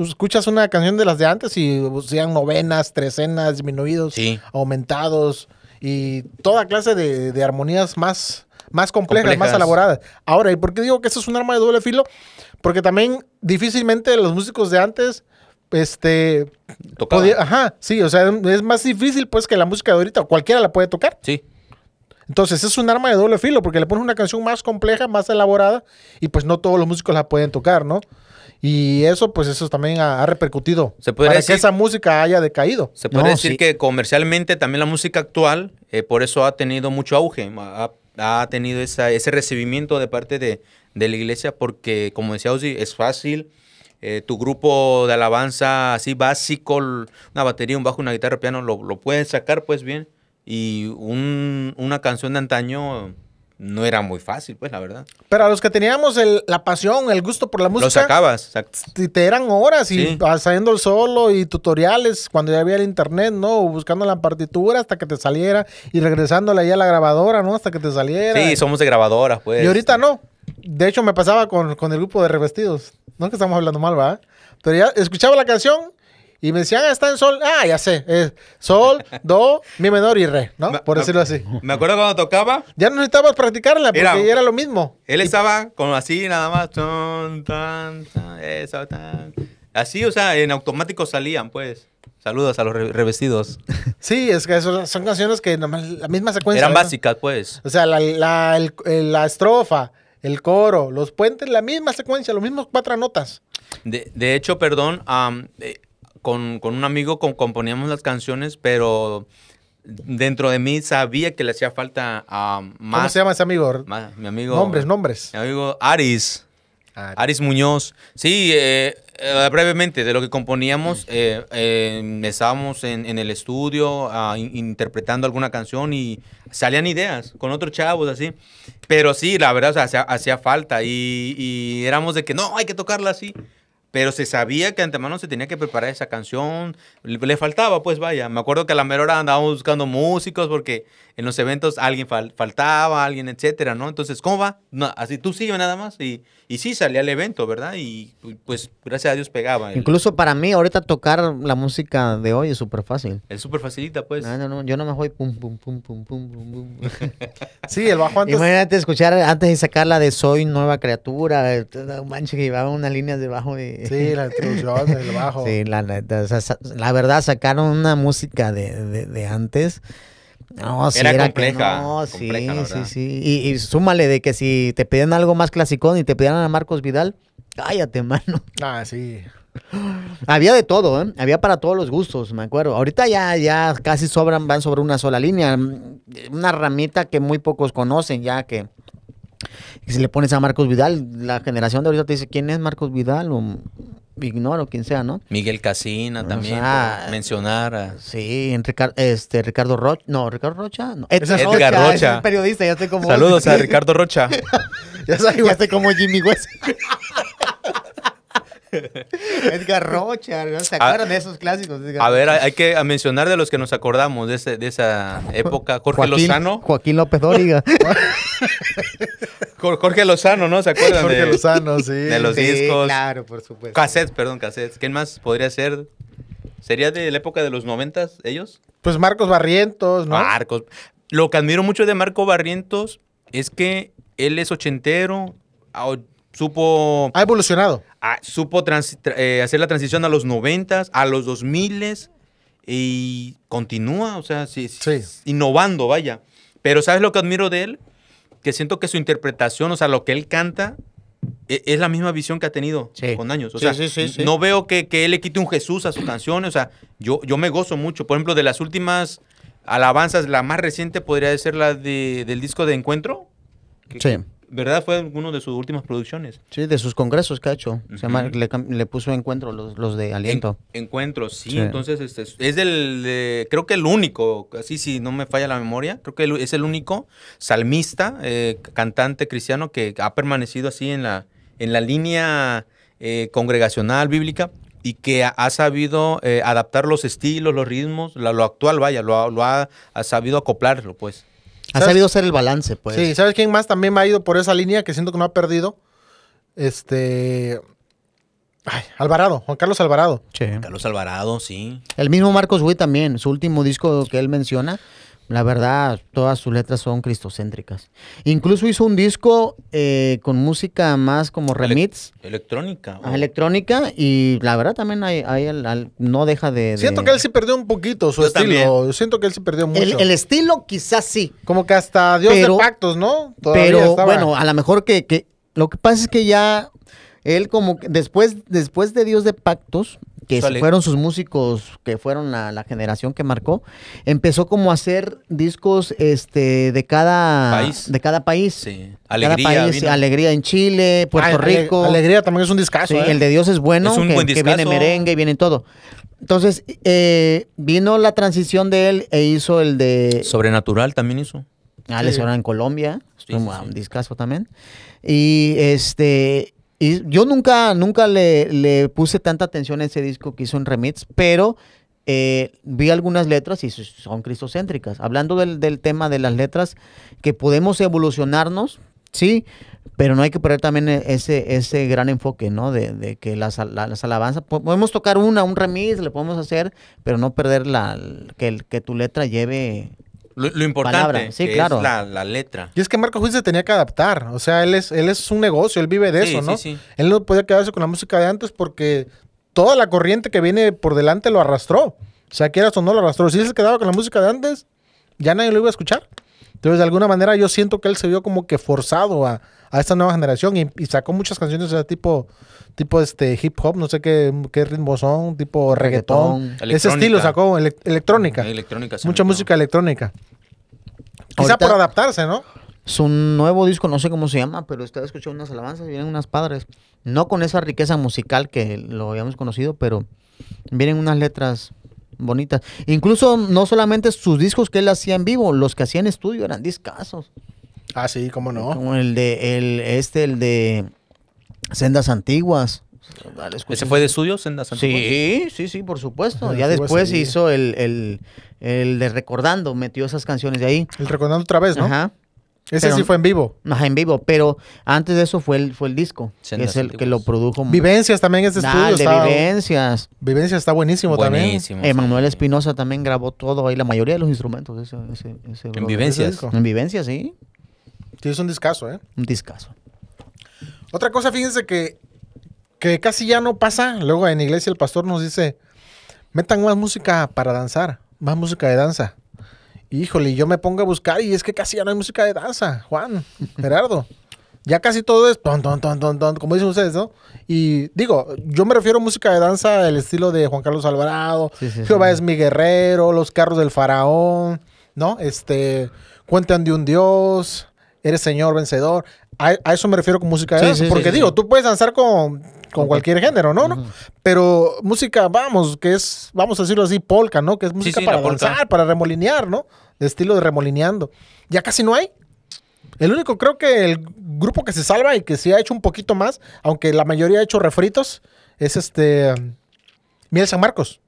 escuchas una canción de las de antes y hacían novenas, trecenas, disminuidos, aumentados y toda clase de, armonías más, más complejas, más elaboradas. Ahora, ¿y por qué digo que eso es un arma de doble filo? Porque también difícilmente los músicos de antes este ajá, sí, o sea, es más difícil pues que la música de ahorita, cualquiera la puede tocar. Sí. Entonces es un arma de doble filo porque le pones una canción más compleja, más elaborada y pues no todos los músicos la pueden tocar, ¿no? Y eso pues eso también ha, repercutido ¿Se para decir, que esa música haya decaído. Se puede decir que comercialmente también la música actual eh, por eso ha tenido mucho auge, ha, tenido ese recibimiento de parte de, de, la iglesia porque como decía Ozzy, es fácil, eh, tu grupo de alabanza así básico, una batería, un bajo, una guitarra, piano, lo, lo puedes sacar pues bien. Y un, una canción de antaño no era muy fácil, pues, la verdad. Pero a los que teníamos la pasión, el gusto por la música. Lo sacabas. Te eran horas y sí. saliendo el solo y tutoriales cuando ya había el internet, ¿no? Buscando la partitura hasta que te saliera y regresándola ahí a la grabadora, ¿no? Hasta que te saliera. Sí, somos de grabadoras, pues. Y ahorita no. De hecho, me pasaba con, con el grupo de revestidos. No es que estamos hablando mal, ¿verdad? Pero ya escuchaba la canción y me decían, ah, está en sol. Ah, ya sé. Es sol, do, mi menor y re, ¿no? Por decirlo así. Me acuerdo cuando tocaba. Ya no necesitabas practicarla porque era, era lo mismo. Él estaba con así nada más. Así, o sea, en automático salían, pues. Saludos a los revestidos. Sí, es que son canciones que nomás, la misma secuencia. Eran básicas, pues. O sea, la, la, eh, la estrofa, el coro, los puentes, la misma secuencia, los mismos cuatro notas. De, de hecho, perdón, eh, con, con, un amigo con, componíamos las canciones, pero dentro de mí sabía que le hacía falta a más. ¿Cómo se llama ese amigo? mi amigo. Nombres, nombres. Mi amigo Aris. Aris, Muñoz. Sí, eh, eh, brevemente, de lo que componíamos, em, estábamos en, en, el estudio ah, interpretando alguna canción y salían ideas con otros chavos así. Pero sí, la verdad, o sea, hacía, falta. Y, éramos de que no, hay que tocarla así. Pero se sabía que antemano se tenía que preparar esa canción. Le, faltaba, pues vaya. Me acuerdo que a la mera hora andábamos buscando músicos porque en los eventos alguien faltaba, alguien, etcétera, ¿no? Entonces, ¿cómo va? No, así tú sigue nada más y, y sí salía al evento, ¿verdad? Y pues gracias a Dios pegaba. Incluso para mí, ahorita tocar la música de hoy es súper fácil. Es súper facilita, pues. No, no, no, yo no me voy pum, pum, pum, pum, pum, pum, pum. sí, el bajo antes. Imagínate escuchar antes de sacar la de Soy Nueva Criatura, un eh, manche que llevaba unas líneas debajo de. Sí, la introducción, del bajo. Sí, la, la, la, verdad, sacaron una música de, de antes no, era, compleja. no, sí, sí, Y, súmale de que si te piden algo más clasicón y te pidieran a Marcos Vidal, cállate, mano. Ah, sí. Había de todo, ¿eh? Había para todos los gustos, me acuerdo. Ahorita ya, ya casi sobran, van sobre una sola línea. Mm, una ramita que muy pocos conocen ya que y si le pones a Marcos Vidal, la generación de ahorita te dice quién es Marcos Vidal o ignoro quien sea, ¿no? Miguel Casina también, mencionar a... Sí, Ricardo, este, Ricardo Rocha, no, Ricardo Rocha, no. Edgar, Rocha, Es un periodista, ya estoy como... Saludos a Ricardo Rocha. ya sabes, ya estoy como Jimmy West. Edgar Rocha, ¿Se ah, acuerdan de esos clásicos? a ver, hay que mencionar de los que nos acordamos de, esa época. Jorge Lozano. Joaquín López Dóriga. Jorge Lozano, ¿no? ¿Se acuerdan? Jorge de, Lozano, sí. De los discos. Claro, por supuesto. Cassettes, perdón, cassettes. ¿Quién más podría ser? ¿Sería de la época de los noventas ellos? Pues Marcos Barrientos, ¿no? Marcos. Lo que admiro mucho de Marco Barrientos es que él es ochentero, supo... Ha evolucionado. Ah, supo eh, hacer la transición a los 90, a los 2000 y continúa, o sea, sí, innovando, vaya. Pero ¿sabes lo que admiro de él? Que siento que su interpretación, o sea, lo que él canta, e-, es, la misma visión que ha tenido con años. O sea, no veo que, él le quite un Jesús a sus canciones, o sea, yo, yo me gozo mucho. Por ejemplo, de las últimas alabanzas, la más reciente podría ser la del disco de Encuentro. sí ¿Verdad? Fue uno de sus últimas producciones. Sí, de sus congresos que ha hecho. le, puso Encuentro, los, de Aliento. Encuentros, encuentro, sí, Entonces, este, es del, creo que el único, así si no me falla la memoria, creo que es el único salmista, eh, cantante cristiano que ha permanecido así en la, en la línea eh, congregacional bíblica y que ha sabido eh, adaptar los estilos, los ritmos, lo, actual, vaya, lo, ha, ha, sabido acoplarlo, pues. Ha sabido ser el balance, pues. Sí, ¿sabes quién más también me ha ido por esa línea que siento que no ha perdido? Este. Ay, Alvarado, Juan Carlos Alvarado. Sí. Carlos Alvarado, sí. El mismo Marcos Witt también, su último disco que él menciona. La verdad, todas sus letras son cristocéntricas. Incluso hizo un disco eh, con música más como remix. electrónica. Electrónica y la verdad también hay, no deja de, Siento que él sí perdió un poquito su estilo. siento que él sí perdió mucho. El, estilo quizás sí. Como que hasta Dios de pactos, ¿no? pero bueno, a lo mejor que, que... Lo que pasa es que ya él como después, después de Dios de Pactos, que fueron sus músicos, que fueron la, la, generación que marcó, empezó como a hacer discos este, de cada país. De cada país. Sí. Alegría. alegría en Chile, Puerto ah, Rico. Alegría también es un discazo. ¿eh? el de Dios es bueno, que, viene merengue, y viene todo. Entonces, eh, vino la transición de él e hizo el de... Sobrenatural también hizo. Ah, sí. en Colombia, sí, un discazo también. Y este y yo nunca, nunca le, le, puse tanta atención a ese disco que hizo en remix, pero eh, vi algunas letras y son cristocéntricas. Hablando del, del, tema de las letras, que podemos evolucionarnos, sí, pero no hay que perder también e-, ese, ese gran enfoque, ¿no? De, de que las, alabanzas, podemos tocar una, un remix, le podemos hacer, pero no perder la, que, que tu letra lleve lo, importante es la, letra. Y es que Marco Juiz se tenía que adaptar. O sea, él es, él es un negocio, él vive de eso, ¿no? Sí, él no podía quedarse con la música de antes porque toda la corriente que viene por delante lo arrastró. O sea, quieras o no lo arrastró. Si él se quedaba con la música de antes, ya nadie lo iba a escuchar. Entonces, de alguna manera, yo siento que él se vio como que forzado a, a esta nueva generación y, sacó muchas canciones de tipo, tipo este, hip hop, no sé qué, qué ritmo son, tipo reggaetón. ese estilo sacó, electrónica. Mucha música electrónica. Quizá por adaptarse, ¿no? Su nuevo disco, no sé cómo se llama, pero usted escuchado unas alabanzas, vienen unas padres. No con esa riqueza musical que lo habíamos conocido, pero vienen unas letras bonitas. Incluso no solamente sus discos que él hacía en vivo, los que hacía en estudio eran discazos. Ah, sí, cómo no. Como el de el este, el de Sendas Antiguas. ¿Ese fue de estudio, Sendas Antiguas? Sí, sí, sí, por supuesto. ya después hizo el, el, el, de Recordando, metió esas canciones de ahí. El Recordando otra vez, ¿no? Ajá. Ese sí fue en vivo. Ajá, en vivo, pero antes de eso fue el, fue el disco, es el que lo produjo. Vivencias también es de está, Vivencias. Vivencias está buenísimo, también. Emanuel Espinosa también grabó todo ahí, la mayoría de los instrumentos. en Vivencias. En Vivencias, sí. Sí, es un discazo, ¿eh? Un discazo. Otra cosa, fíjense que, que casi ya no pasa. Luego en iglesia el pastor nos dice, metan más música para danzar, más música de danza. Híjole, yo me pongo a buscar y es que casi ya no hay música de danza, Juan, Gerardo. ya casi todo es ton, ton, ton, ton, ton, como dicen ustedes, ¿no? Y digo, yo me refiero a música de danza del estilo de Juan Carlos Alvarado, Jehová es mi guerrero, Los carros del faraón, ¿no? Este, Cuentan de un dios, Eres señor vencedor. a eso me refiero con música de danza. porque digo, tú puedes danzar con con cualquier género, ¿no? Pero música, vamos, que es, vamos a decirlo así, polka, ¿no? Que es música para danzar, para remolinear, ¿no? De estilo de remolineando. Ya casi no hay. El único, creo que el grupo que se salva y que sí ha hecho un poquito más, aunque la mayoría ha hecho refritos, es este mm, Miel San Marcos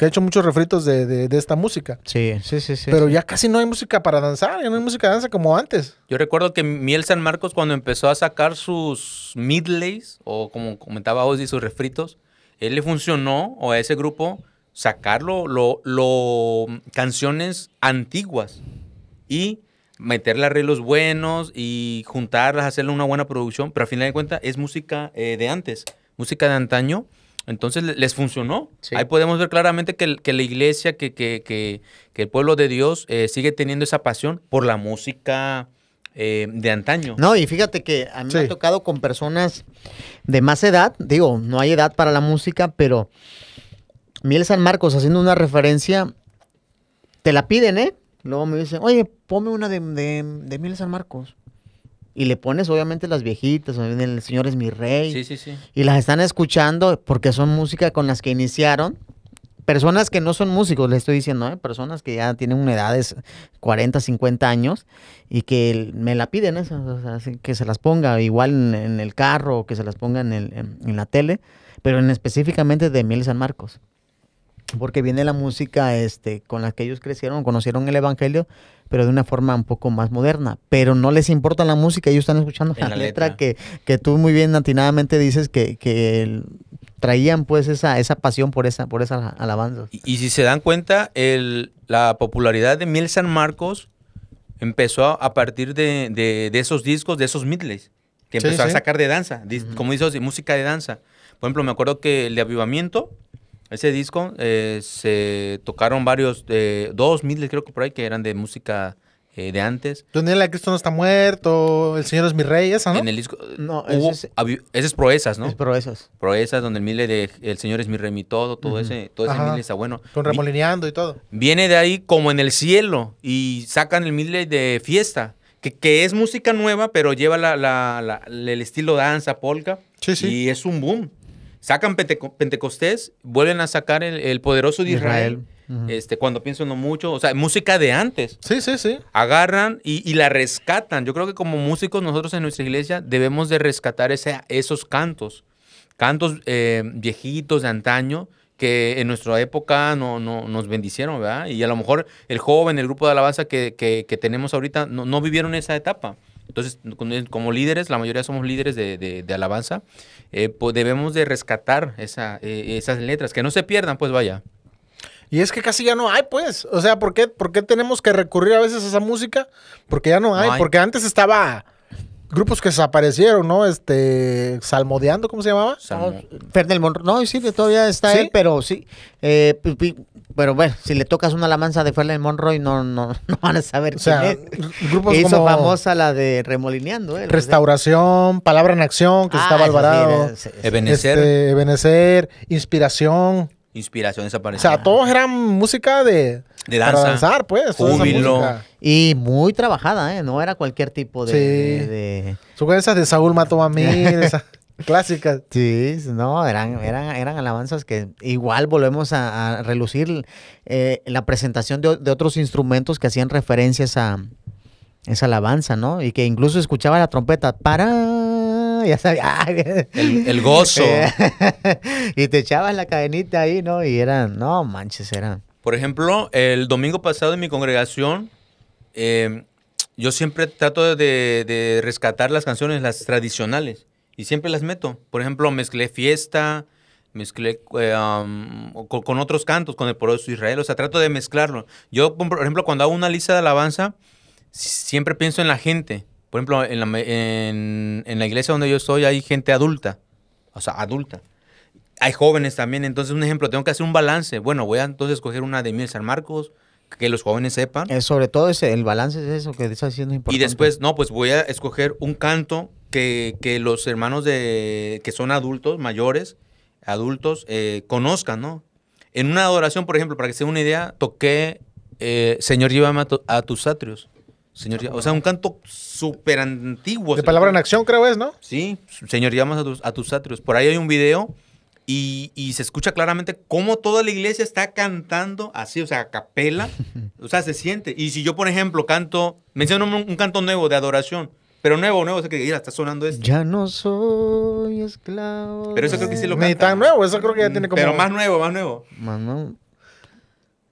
que ha hecho muchos refritos de, de, esta música. Sí, sí, sí, sí. Pero ya casi no hay música para danzar, ya no hay música de danza como antes. Yo recuerdo que Miel San Marcos cuando empezó a sacar sus midlays, o como comentaba y sus refritos, él le funcionó, o a ese grupo, sacarlo, lo, lo, canciones antiguas y meterle arreglos buenos y juntarlas, hacerle una buena producción, pero al final de cuentas es música eh, de antes, música de antaño entonces les funcionó. Ahí podemos ver claramente que, la iglesia, que, el pueblo de Dios eh, sigue teniendo esa pasión por la música eh, de antaño. No, y fíjate que a mí me ha tocado con personas de más edad, digo, no hay edad para la música, pero Miel San Marcos haciendo una referencia, te la piden, ¿eh? Luego me dicen, oye, ponme una de, de Miel San Marcos y le pones obviamente las viejitas, el señor es mi rey. Sí, sí, sí. Y las están escuchando porque son música con las que iniciaron. Personas que no son músicos, le estoy diciendo, ¿eh? personas que ya tienen una edad de 40, 50 años y que me la piden, que se las ponga igual en, el carro o que se las ponga en, la tele, pero en específicamente de Emilio San Marcos. Porque viene la música este, con la que ellos crecieron, conocieron el Evangelio, pero de una forma un poco más moderna. Pero no les importa la música, ellos están escuchando la, letra, Que, tú muy bien atinadamente dices que, traían pues esa, esa pasión por esa, por esa alabanza. Y, si se dan cuenta, el, la popularidad de Miel San Marcos empezó a partir de, esos discos, de esos midlays. que empezó a sacar de danza, como dices, música de danza. Por ejemplo, me acuerdo que el de Avivamiento, ese disco eh, se tocaron varios, eh, dos miles creo que por ahí, que eran de música eh, de antes. Daniel de Cristo no está muerto, El Señor es mi rey, esa, ¿no? En el disco. No, es, Proezas, ¿no? Es Proezas. Proezas, donde el mile de El Señor es mi rey, mi todo, todo ese, todo ese está bueno. Con Remolineando y todo. Viene de ahí como en el cielo y sacan el mille de fiesta. Que, que, es música nueva, pero lleva la, la, el estilo danza, polka. Sí, sí. Y es un boom. Sacan Pentecostés, vuelven a sacar el, poderoso de Israel. Este, cuando pienso no mucho, o sea, música de antes. Sí, sí, sí. Agarran y, la rescatan. Yo creo que como músicos nosotros en nuestra iglesia debemos de rescatar ese, esos cantos, cantos eh, viejitos de antaño, que en nuestra época no, nos bendicieron, ¿verdad? Y a lo mejor el joven, el grupo de alabanza que, que, tenemos ahorita, no, no, vivieron esa etapa. Entonces, como líderes, la mayoría somos líderes de, alabanza, eh, pues debemos de rescatar esa, eh, esas letras, que no se pierdan, pues vaya. Y es que casi ya no hay, pues. O sea, ¿por qué, tenemos que recurrir a veces a esa música? Porque ya No hay. Porque antes estaba grupos que desaparecieron, ¿no? Este, Salmodeando, ¿cómo se llamaba? Ah, Fernel Monroy, no, sí, que todavía está él, pero sí, eh, pero bueno, si le tocas una lamanza de Fernel Monroy, no, no, no van a saber o sea, quién es. Grupos Hizo como famosa la de Remolineando. ¿eh? Restauración, Palabra en Acción, que ah, estaba Alvarado. Eh, Ebenecer. Este, Ebenecer, Inspiración inspiración desapareció. O sea, todos eran música de, de danza. danzar, pues. Y muy trabajada, ¿eh? No era cualquier tipo de. Sí. de... esas de Saúl Mató a esas clásicas. Sí, no, eran, eran, eran alabanzas que igual volvemos a, relucir eh, la presentación de, otros instrumentos que hacían referencias a esa alabanza, ¿no? Y que incluso escuchaba la trompeta para El, gozo. y te echabas la cadenita ahí, ¿no? Y eran, no manches, eran. Por ejemplo, el domingo pasado en mi congregación, eh, yo siempre trato de, rescatar las canciones, las tradicionales, y siempre las meto. Por ejemplo, mezclé fiesta, mezclé eh, con, otros cantos, con el de Israel, o sea, trato de mezclarlo. Yo, por ejemplo, cuando hago una lista de alabanza, siempre pienso en la gente. Por ejemplo, en la, iglesia donde yo estoy hay gente adulta, o sea, adulta hay jóvenes también. Entonces, un ejemplo, tengo que hacer un balance. Bueno, voy a entonces una de mil San Marcos, que los jóvenes sepan. sobre todo ese, el balance es eso que está haciendo importante. Y después, no, pues voy a escoger un canto que, que los hermanos de que son adultos, mayores, adultos, eh, conozcan, ¿no? En una adoración, por ejemplo, para que se den una idea, toqué eh, Señor, llévame a, a tus atrios. Señor, ah, o sea, un canto súper antiguo. De palabra en acción, creo es, ¿no? Sí, Señor, llamas a tus, a tus atrios. Por ahí hay un video y, se escucha claramente cómo toda la iglesia está cantando así, o sea, a capela. o sea, se siente. Y si yo, por ejemplo, canto, menciono un, canto nuevo de adoración, pero nuevo, nuevo, o sea, que mira, está sonando esto. Ya no soy esclavo. Pero eso creo que sí lo canta. Ni tan nuevo, eso creo que ya tiene como. Pero más nuevo, más nuevo. Más nuevo.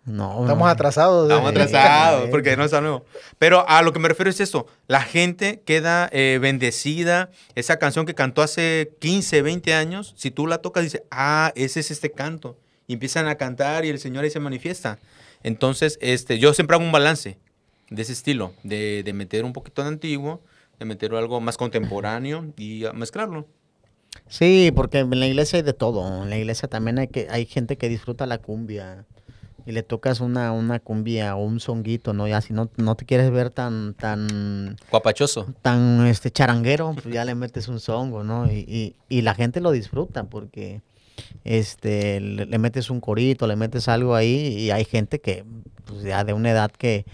No, estamos atrasados. Estamos atrasados, porque no es nuevo. Pero a lo que me refiero es esto. La gente queda eh, bendecida. Esa canción que cantó hace 15, 20 años, si tú la tocas, dice, ah, ese es este canto. Y empiezan a cantar y el Señor ahí se manifiesta. Entonces, este, yo siempre hago un balance de ese estilo, de, meter un poquito de antiguo, de meter algo más contemporáneo y mezclarlo. Sí, porque en la iglesia hay de todo. En la iglesia también hay, que, hay gente que disfruta la cumbia y le tocas una, una cumbia o un songuito, ¿no? Ya si no, no te quieres ver tan, tan... Guapachoso. Tan este, charanguero, pues ya le metes un songo, ¿no? Y, y, y la gente lo disfruta porque este, le, metes un corito, le metes algo ahí y hay gente que pues ya de una edad que,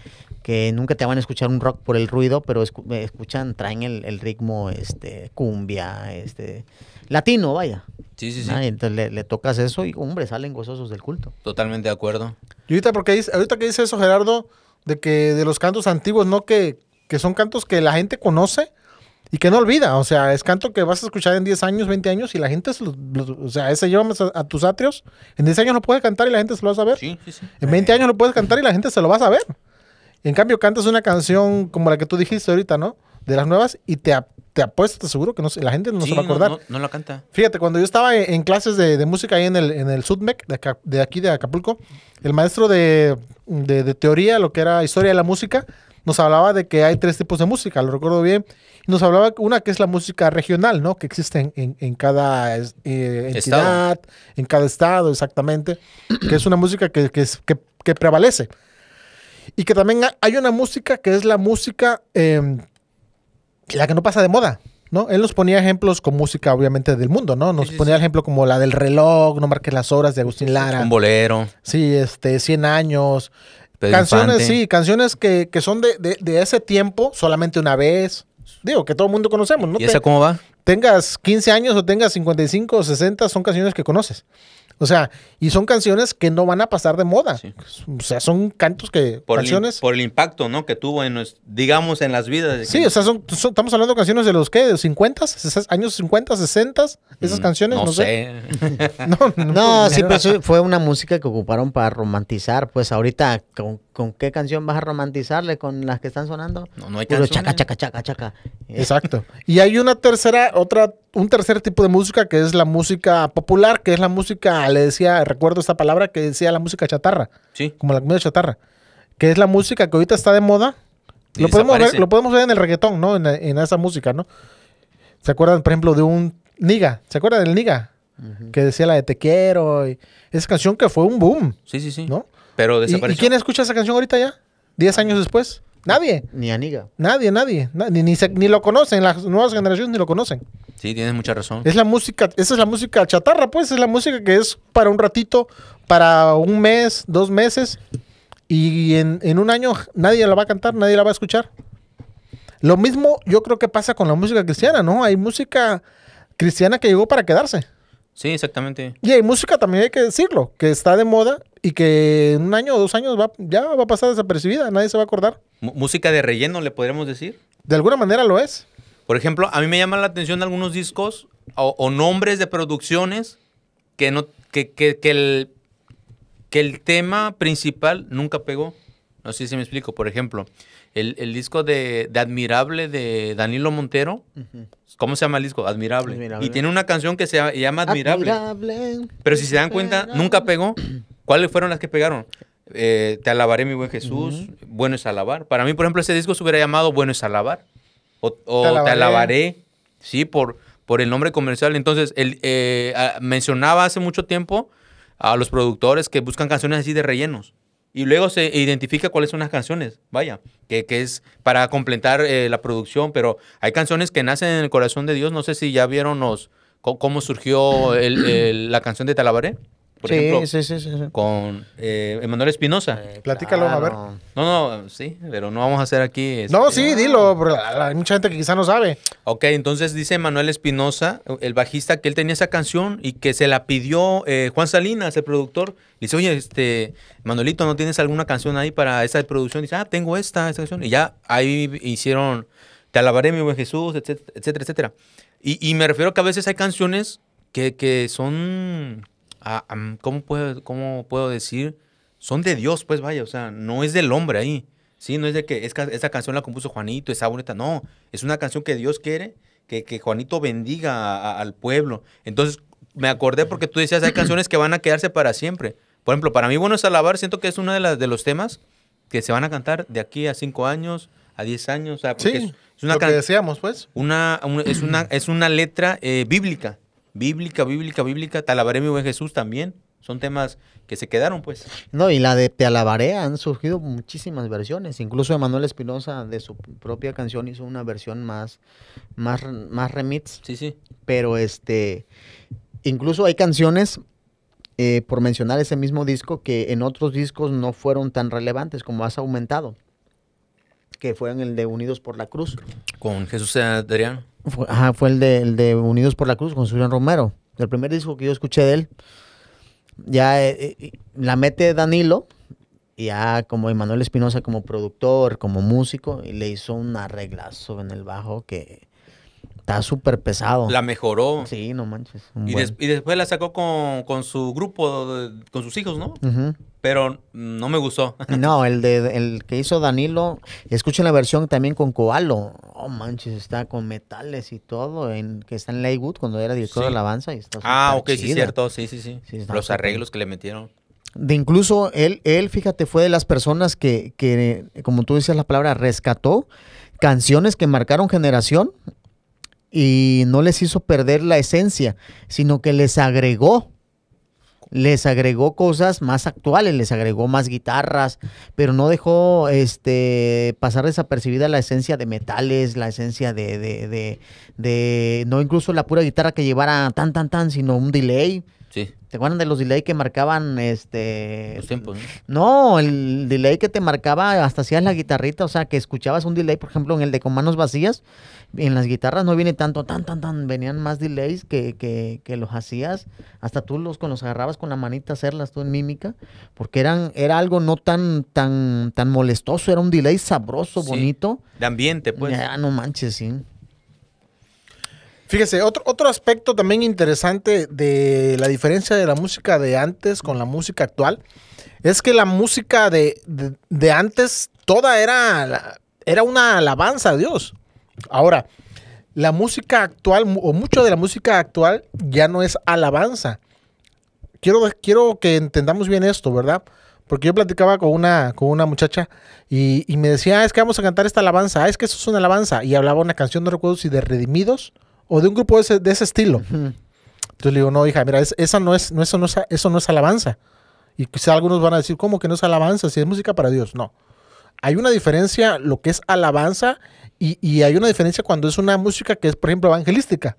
que nunca te van a escuchar un rock por el ruido, pero eh, escuchan, traen el, ritmo este, cumbia, este, latino, vaya. Sí, sí, sí. Ah, entonces le, le, tocas eso y, hombre, salen gozosos del culto. Totalmente de acuerdo. Y ahorita, porque ahorita que dice eso, Gerardo, de que de los cantos antiguos, ¿no? Que, que son cantos que la gente conoce y que no olvida. O sea, es canto que vas a escuchar en 10 años, 20 años y la gente, se lo, o sea, ese llevamos a, tus atrios. En 10 años lo puedes cantar y la gente se lo va a saber. Sí, sí, sí. En 20 años lo puedes cantar y la gente se lo va a saber. En cambio, cantas una canción como la que tú dijiste ahorita, ¿no? De las nuevas y te, te apuesto, te aseguro que no, la gente no se va a acordar. No, no, lo canta. Fíjate, cuando yo estaba en, clases de, música ahí en el, en el Sudmec, de, aquí de Acapulco, el maestro de, teoría, lo que era historia de la música, nos hablaba de que hay tres tipos de música, lo recuerdo bien. Nos hablaba una que es la música regional, ¿no? Que existe en, cada eh, entidad, en cada estado, exactamente. que es una música que, prevalece. Y que también hay una música que es la música... Em, la que no pasa de moda. ¿No? Él nos ponía ejemplos con música, obviamente, del mundo, ¿no? Nos ponía el ejemplo como la del reloj, no marques las horas de Agustín Lara. Un bolero. Sí, este, 100 años. canciones, sí, canciones que, son de, ese tiempo, solamente una vez. Digo, que todo el mundo conocemos, ¿no? ¿Y esa cómo va? Tengas 15 años o tengas 55 o 60, son canciones que conoces. O sea, y son canciones que no van a pasar de moda. O sea, son cantos que. Por canciones. El, por el impacto, ¿no? Que tuvo en, digamos, en las vidas. sí, o sea, son, estamos hablando de canciones de los ¿qué? de los 50, años 50, 60, esas mm, canciones, no, sé. no, no, sí, pero fue una música que ocuparon para romantizar. Pues ahorita, con, ¿Con qué canción vas a romantizarle? ¿Con las que están sonando? No, no hay canción. ¿eh? chaca, chaca, chaca, chaca. Eh. Exacto. Y hay una tercera, otra, un tercer tipo de música que es la música popular, que es la música, le decía, recuerdo esta palabra, que decía la música chatarra. Sí. Como la comida chatarra. Que es la música que ahorita está de moda. lo podemos, ver, lo podemos ver en el reggaetón, ¿no? En, esa música, ¿no? ¿Se acuerdan, por ejemplo, de un Niga? ¿Se acuerdan del Niga? Que decía la de Te quiero. Y... Esa canción que fue un boom. Sí, sí, sí. ¿No? Pero ¿Y, quién escucha esa canción ahorita ya? ¿Diez años después? Nadie. Ni Aniga. Nadie, nadie. nadie ni, se, ni, lo conocen. Las nuevas generaciones ni lo conocen. Sí, tienes mucha razón. Es la música, esa es la música chatarra, pues. Es la música que es para un ratito, para un mes, dos meses. Y en, en un año nadie la va a cantar, nadie la va a escuchar. Lo mismo yo creo que pasa con la música cristiana, ¿no? Hay música cristiana que llegó para quedarse. Sí, exactamente. Y hay música también hay que decirlo, que está de moda y que en un año o dos años va, ya va a pasar desapercibida, nadie se va a acordar. música de relleno, le podríamos decir. De alguna manera lo es. Por ejemplo, a mí me llama la atención algunos discos o, nombres de producciones que no que, el, que el tema principal nunca pegó. No sé si me explico. Por ejemplo, el, disco de, Admirable de Danilo Montero. ¿Cómo se llama el disco? Admirable. Y tiene una canción que se llama Admirable. Admirable. Pero si se dan cuenta, nunca pegó. ¿Cuáles fueron las que pegaron? Eh, te alabaré, mi buen Jesús. Bueno es alabar. Para mí, por ejemplo, ese disco se hubiera llamado Bueno es alabar. O, te, alabaré. Sí, por, por el nombre comercial. Entonces, eh, ah, mencionaba hace mucho tiempo a los productores que buscan canciones así de rellenos y luego se identifica cuáles son las canciones, vaya, que, es para completar eh, la producción, pero hay canciones que nacen en el corazón de Dios, no sé si ya vieron los, cómo surgió la canción de Talabaré por sí, sí, sí, con eh, Emanuel Espinosa. Eh, Platícalo, a ver. No, no, sí, pero no vamos a hacer aquí. no, este, sí, dilo, porque hay mucha gente que quizá no sabe. Ok, entonces dice Emanuel Espinosa, el bajista, que él tenía esa canción y que se la pidió eh, Juan Salinas, el productor. dice, oye, este, Manuelito, ¿no tienes alguna canción ahí para esa producción? dice, ah, tengo esta, esta canción. Y ya ahí hicieron Te alabaré, mi buen Jesús, etcétera, etcétera. Y, me refiero que a veces hay canciones que, que son ¿cómo, puedo, ¿cómo puedo decir? Son de Dios, pues vaya, o sea, no es del hombre ahí. Sí, no es de que esta, canción la compuso Juanito, esa bonita, no, es una canción que Dios quiere que, que Juanito bendiga al pueblo. Entonces, me acordé porque tú decías, hay canciones que van a quedarse para siempre. Por ejemplo, para mí, Bueno es Alabar, siento que es uno de, las, de los temas que se van a cantar de aquí a cinco años, a diez años. sí, es, una lo que decíamos pues. Una, es, una, es una letra eh, bíblica bíblica, bíblica, bíblica. Te alabaré, mi buen Jesús también. Son temas que se quedaron, pues. No, y la de Te alabaré han surgido muchísimas versiones. Incluso Emanuel Espinosa de su propia canción hizo una versión más, más, más remix. Sí, sí. Pero este, incluso hay canciones eh, por mencionar ese mismo disco que en otros discos no fueron tan relevantes como has aumentado, que fue en el de Unidos por la Cruz. Con Jesús Adrián. Fue, fue el de, Unidos por la Cruz con Julián Romero. El primer disco que yo escuché de él. Ya eh, eh, la mete Danilo, ya como Emanuel Espinosa como productor, como músico, y le hizo un arreglazo en el bajo que Está súper pesado. La mejoró. Sí, no manches. Y, después la sacó con, su grupo, con sus hijos, ¿no? Pero no me gustó. no, el, de, el que hizo Danilo, escuchen la versión también con Coalo. Oh, manches, está con metales y todo, en, que está en Leywood cuando era director de Alabanza. Y está ah, ok, sí, cierto, sí, sí, sí. Los arreglos que le metieron. De incluso él, él, fíjate, fue de las personas que, que, como tú dices la palabra, rescató canciones que marcaron generación y no les hizo perder la esencia, sino que les agregó, les agregó cosas más actuales, les agregó más guitarras, pero no dejó este, pasar desapercibida la esencia de metales, la esencia de, de, de, de no incluso la pura guitarra que llevara tan, tan, tan, sino un delay. ¿Te acuerdan de los delay que marcaban este. Los tiempos, ¿no? el delay que te marcaba hasta hacías la guitarrita, o sea, que escuchabas un delay, por ejemplo, en el de con manos vacías, en las guitarras no viene tanto, tan, tan, tan, venían más delays que, que, que los hacías, hasta tú los, con los agarrabas con la manita hacerlas tú en mímica, porque eran, era algo no tan, tan, tan molestoso, era un delay sabroso, bonito. De ambiente, pues. Ya, no manches, sí. Fíjese, otro, aspecto también interesante de la diferencia de la música de antes con la música actual es que la música de, de, antes toda era, era una alabanza a Dios. Ahora, la música actual o mucho de la música actual ya no es alabanza. Quiero, quiero que entendamos bien esto, ¿verdad? Porque yo platicaba con una, con una muchacha y, me decía, ah, es que vamos a cantar esta alabanza, ah, es que eso es una alabanza. Y hablaba una canción, no recuerdo si de Redimidos o de un grupo de ese, estilo. Entonces le digo, no, hija, mira, no es, eso, no es, eso no es alabanza. Y quizá algunos van a decir, ¿cómo que no es alabanza si es música para Dios? No. Hay una diferencia lo que es alabanza y, hay una diferencia cuando es una música que es, por ejemplo, evangelística.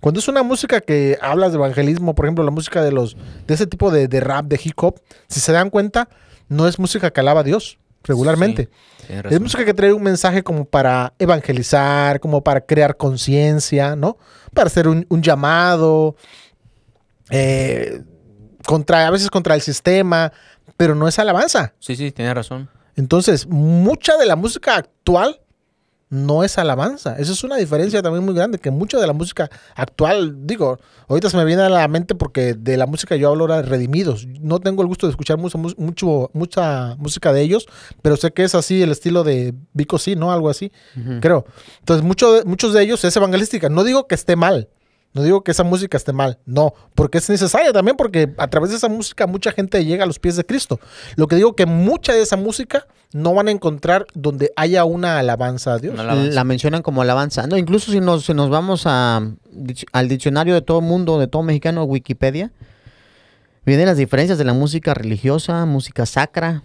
Cuando es una música que hablas de evangelismo, por ejemplo, la música de los de ese tipo de, de rap, de hip hop, si se dan cuenta, no es música que alaba a Dios regularmente. es música que trae un mensaje como para evangelizar, como para crear conciencia, ¿no? Para hacer un, llamado, eh, contra, a veces contra el sistema, pero no es alabanza. Sí, sí, tiene razón. Entonces, mucha de la música actual no es alabanza. Esa es una diferencia también muy grande, que mucha de la música actual, digo, ahorita se me viene a la mente porque de la música yo hablo ahora de redimidos. No tengo el gusto de escuchar mucho, mucha música de ellos, pero sé que es así el estilo de Vico sí, ¿no? Algo así, creo. Entonces, muchos de ellos es evangelística. No digo que esté mal, no digo que esa música esté mal, no, porque es necesaria también, porque a través de esa música mucha gente llega a los pies de Cristo. Lo que digo que mucha de esa música no van a encontrar donde haya una alabanza a Dios. La mencionan como alabanza. No, incluso si nos, nos vamos a, al diccionario de todo mundo, de todo mexicano, Wikipedia, vienen las diferencias de la música religiosa, música sacra,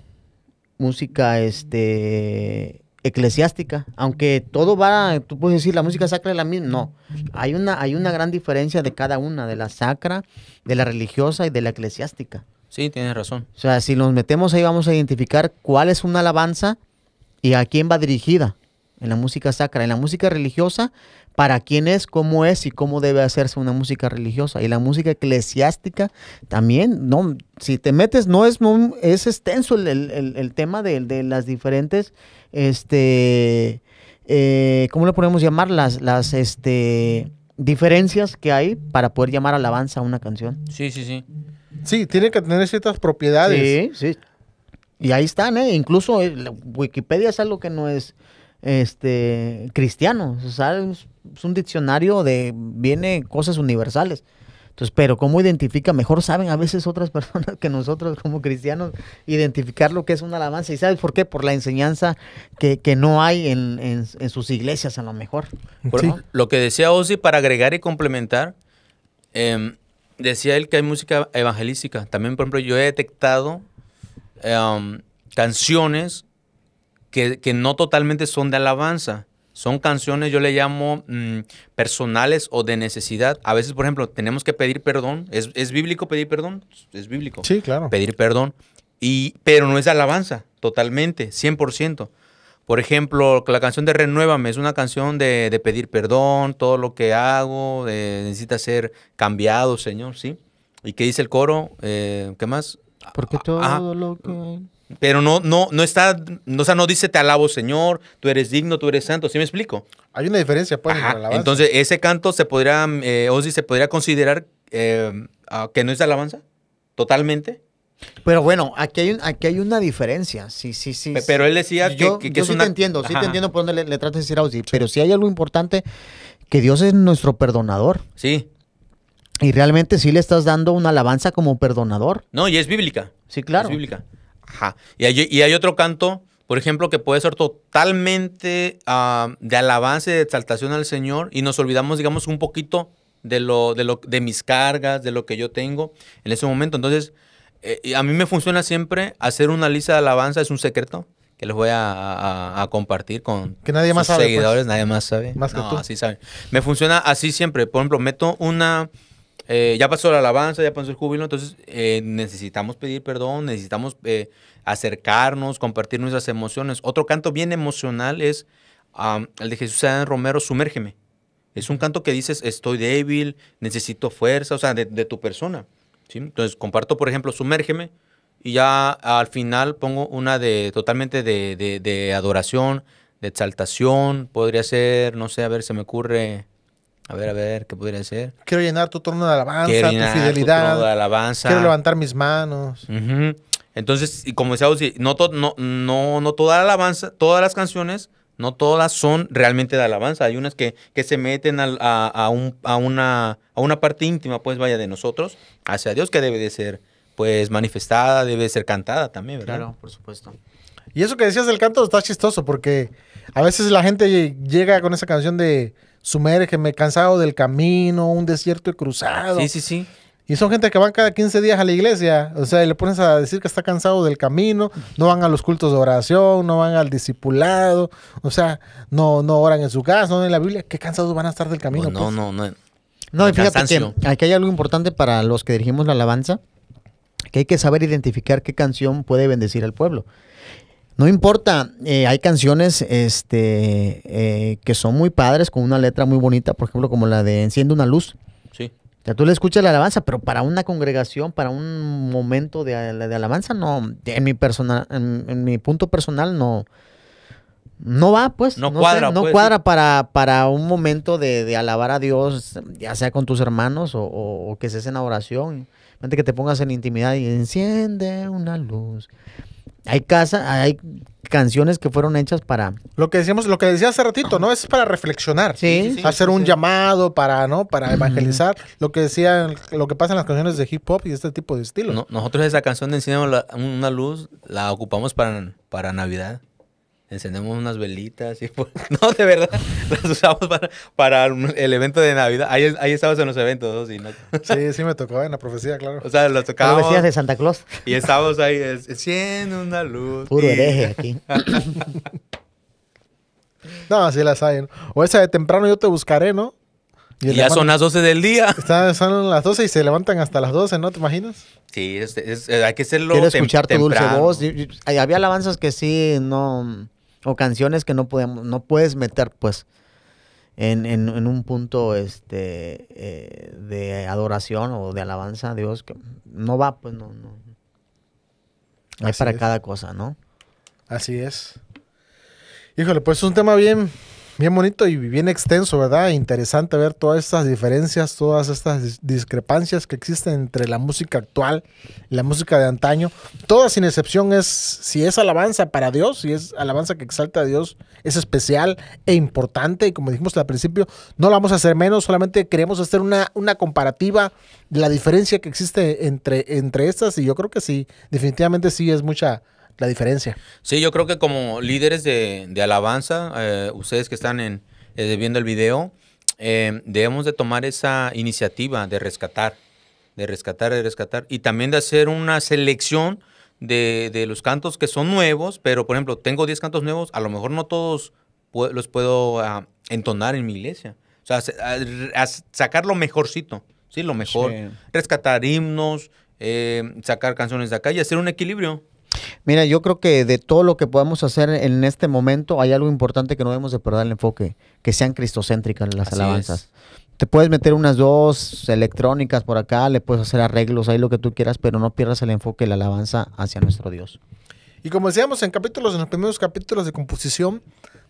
música este eclesiástica, aunque todo va, tú puedes decir la música sacra es la misma, no, hay una, hay una gran diferencia de cada una, de la sacra, de la religiosa y de la eclesiástica. Sí, tienes razón. O sea, si nos metemos ahí vamos a identificar cuál es una alabanza y a quién va dirigida en la música sacra, en la música religiosa, para quién es, cómo es y cómo debe hacerse una música religiosa. Y la música eclesiástica también, no, si te metes, no es, es extenso el, tema de, las diferentes, este, eh, ¿cómo le podemos llamar? Las, las, este, diferencias que hay para poder llamar alabanza a una canción. Sí, sí, sí. Sí, tiene que tener ciertas propiedades. Sí, sí. Y ahí están, ¿eh? Incluso eh, Wikipedia es algo que no es este cristiano. es un diccionario de. viene cosas universales. Entonces, pero ¿cómo identifica? Mejor saben a veces otras personas que nosotros como cristianos identificar lo que es una alabanza. ¿Y sabes por qué? Por la enseñanza que, no hay en, sus iglesias a lo mejor. Lo que decía Ozzy, para agregar y complementar, eh, decía él que hay música evangelística. También, por ejemplo, yo he detectado em, canciones que, no totalmente son de alabanza. Son canciones, yo le llamo mm, personales o de necesidad. A veces, por ejemplo, tenemos que pedir perdón. ¿Es, ¿Es, bíblico pedir perdón? Es bíblico. Sí, claro. Pedir perdón. Y, pero no es alabanza, totalmente, 100%. Por ejemplo, la canción de Renuévame es una canción de, pedir perdón, todo lo que hago, eh, necesita ser cambiado, Señor, ¿sí? ¿Y qué dice el coro? Eh, ¿Qué más? Porque ah, todo lo que... Pero no, no, no está, o sea, no dice te alabo Señor, tú eres digno, tú eres santo, ¿sí me explico? Hay una diferencia, pues, Entonces, ese canto se podría, eh, se podría considerar eh, ah, que no es alabanza, totalmente. Pero bueno, aquí hay, aquí hay una diferencia. Sí, sí, sí. Pero él decía yo, que, yo sí te entiendo, sí te entiendo por dónde le, tratas de decir algo sí pero sí hay algo importante, que Dios es nuestro perdonador. Sí. Y realmente sí le estás dando una alabanza como perdonador. No, y es bíblica. Sí, claro. Es bíblica. Ajá. Y hay, y hay otro canto, por ejemplo, que puede ser totalmente ah, de alabanza y de exaltación al Señor y nos olvidamos, digamos, un poquito de, lo, de, lo, de mis cargas, de lo que yo tengo en ese momento. Entonces... Eh, a mí me funciona siempre hacer una lista de alabanza, es un secreto que les voy a, compartir con que nadie más pues. seguidores, nadie más sabe. Más que tú. Así saben. Me funciona así siempre. Por ejemplo, meto una... Eh, ya pasó la alabanza, ya pasó el júbilo, entonces eh, necesitamos pedir perdón, necesitamos acercarnos, compartir nuestras emociones. Otro canto bien emocional es el de Jesús Adán Romero, Sumérgeme. Es un canto que dices, estoy débil, necesito fuerza, o sea, de tu persona. Entonces comparto, por ejemplo, Sumérgeme y ya al final pongo una de totalmente de, de, adoración, de exaltación. Podría ser, no sé, a ver, se me ocurre. A ver, a ver, ¿qué podría ser? Quiero llenar tu trono de alabanza, tu fidelidad. alabanza. Quiero levantar mis manos. Entonces, y como decía, no, no, no, no toda la alabanza, todas las canciones no todas son realmente de alabanza. Hay unas que, se meten a, una, a una parte íntima, pues vaya, de nosotros hacia Dios, que debe de ser pues manifestada, debe de ser cantada también, ¿verdad? Claro, por supuesto. Y eso que decías del canto está chistoso porque a veces la gente llega con esa canción de sumérgeme, cansado del camino, un desierto he cruzado. Sí, sí, sí. Y son gente que van cada 15 días a la iglesia. O sea, y le pones a decir que está cansado del camino, no van a los cultos de oración, no van al discipulado, o sea, no, no oran en su casa, no en la Biblia. Qué cansados van a estar del camino. Pues, pues. no, no, no, no. fíjate aquí hay algo importante para los que dirigimos la alabanza, que hay que saber identificar qué canción puede bendecir al pueblo. No importa, eh, hay canciones este, eh, que son muy padres, con una letra muy bonita, por ejemplo, como la de Enciende una luz ya tú le escuchas la alabanza, pero para una congregación, para un momento de, alabanza, no, en mi personal, en, mi punto personal no, no va, pues. No, cuadra. no pues, cuadra para, para un momento de, alabar a Dios, ya sea con tus hermanos o, que se en oración. que te pongas en intimidad y enciende una luz hay casa, hay canciones que fueron hechas para lo que decíamos, lo que decía hace ratito, ¿no? Es para reflexionar, sí, hacer un llamado para, ¿no? Para evangelizar, lo que decían, lo que pasa en las canciones de hip hop y este tipo de estilo. nosotros esa canción de Encinemos una luz la ocupamos para, para Navidad encendemos unas velitas y pues, no, de verdad, las usamos para, para el evento de Navidad. Ahí, ahí estabas en los eventos, ¿no? Sí, sí me tocó en la profecía, claro. O sea, las tocábamos. Profecías de Santa Claus. Y estábamos ahí, enciende una luz. Puro hereje aquí. no, así las hay. ¿no? O esa de temprano yo te buscaré, ¿no? Y, ya son las 12 del día. Están, son las 12 y se levantan hasta las 12, ¿no te imaginas? Sí, es, hay que ser Quiero escuchar tu dulce voz. Había alabanzas que sí, no o canciones que no podemos, no puedes meter, pues, en, un punto este eh, de adoración o de alabanza a Dios, que no va, pues no, no. Hay para cada cosa, ¿no? Así es. Híjole, pues es un tema bien, bien bonito y bien extenso, ¿verdad? Interesante ver todas estas diferencias, todas estas discrepancias que existen entre la música actual y la música de antaño. Toda sin excepción es, si es alabanza para Dios, si es alabanza que exalta a Dios, es especial e importante. Y como dijimos al principio, no lo vamos a hacer menos, solamente queremos hacer una, una comparativa de la diferencia que existe entre, entre estas. Y yo creo que sí, definitivamente sí es mucha la diferencia. Sí, yo creo que como líderes de, alabanza, eh, ustedes que están en, eh, viendo el video, eh, debemos de tomar esa iniciativa de rescatar, de rescatar, de rescatar, y también de hacer una selección de, los cantos que son nuevos, pero por ejemplo, tengo 10 cantos nuevos, a lo mejor no todos los puedo ah, entonar en mi iglesia. O sea, sacar lo mejorcito, ¿sí? Lo mejor. Rescatar himnos, sacar canciones de acá y hacer un equilibrio. Mira, yo creo que de todo lo que podemos hacer en este momento, hay algo importante que no debemos de perder el enfoque, que sean cristocéntricas las alabanzas. Te puedes meter unas dos electrónicas por acá, le puedes hacer arreglos, ahí lo que tú quieras, pero no pierdas el enfoque la alabanza hacia nuestro Dios. Y como decíamos en capítulos, en los primeros capítulos de composición,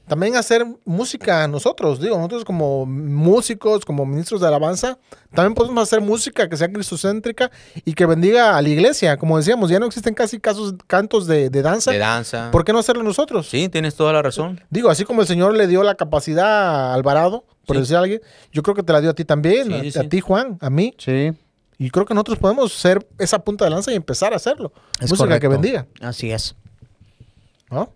también hacer música nosotros, digo, nosotros como músicos, como ministros de alabanza, también podemos hacer música que sea cristocéntrica y que bendiga a la iglesia. Como decíamos, ya no existen casi casos, cantos de, danza. De danza. ¿Por qué no hacerlo nosotros? Sí, tienes toda la razón. Digo, así como el Señor le dio la capacidad a Alvarado, por decir a alguien, yo creo que te la dio a ti también, a, ti Juan, a mí. Sí. Y creo que nosotros podemos ser esa punta de lanza y empezar a hacerlo. música que bendiga. Así es. ¿No?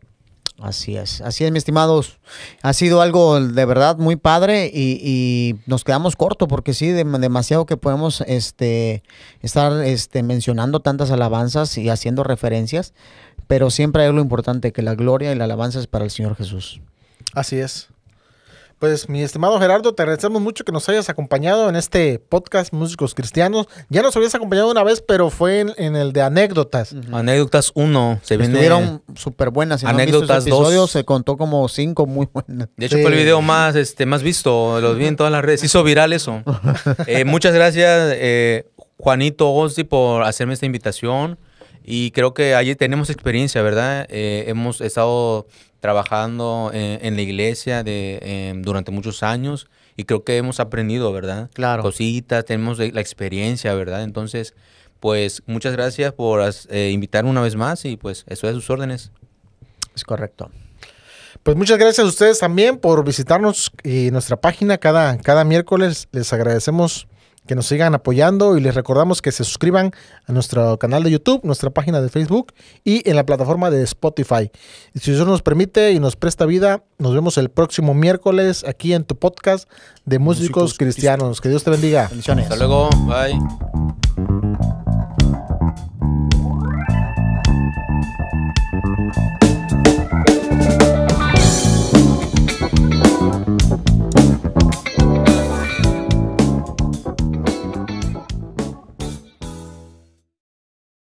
Así es, así es, mi estimados. Ha sido algo de verdad muy padre y, nos quedamos corto porque sí, demasiado que podemos este, estar este, mencionando tantas alabanzas y haciendo referencias, pero siempre hay lo importante, que la gloria y la alabanza es para el Señor Jesús. Así es. Pues mi estimado Gerardo, te agradecemos mucho que nos hayas acompañado en este podcast Músicos Cristianos. Ya nos habías acompañado una vez, pero fue en, el de anécdotas. Anécdotas 1. Se vieron súper buenas. anécdotas 2. se contó como 5 muy buenas. De hecho, fue el video más, este, más visto. lo vi en todas las redes. Se hizo viral eso. Eh, muchas gracias, eh, Juanito Osti, por hacerme esta invitación. Y creo que allí tenemos experiencia, ¿verdad? Eh, hemos estado trabajando eh, en, la iglesia de, em, durante muchos años y creo que hemos aprendido, ¿verdad? Claro. Cositas, tenemos la experiencia, ¿verdad? Entonces, pues muchas gracias por eh, invitarme una vez más y pues estoy a sus órdenes. Es correcto. Pues muchas gracias a ustedes también por visitarnos y nuestra página cada, cada miércoles. Les agradecemos que nos sigan apoyando y les recordamos que se suscriban a nuestro canal de YouTube, nuestra página de Facebook y en la plataforma de Spotify. Y si Dios nos permite y nos presta vida, nos vemos el próximo miércoles aquí en tu podcast de músicos, cristianos. Que Dios te bendiga. Hasta luego. Bye.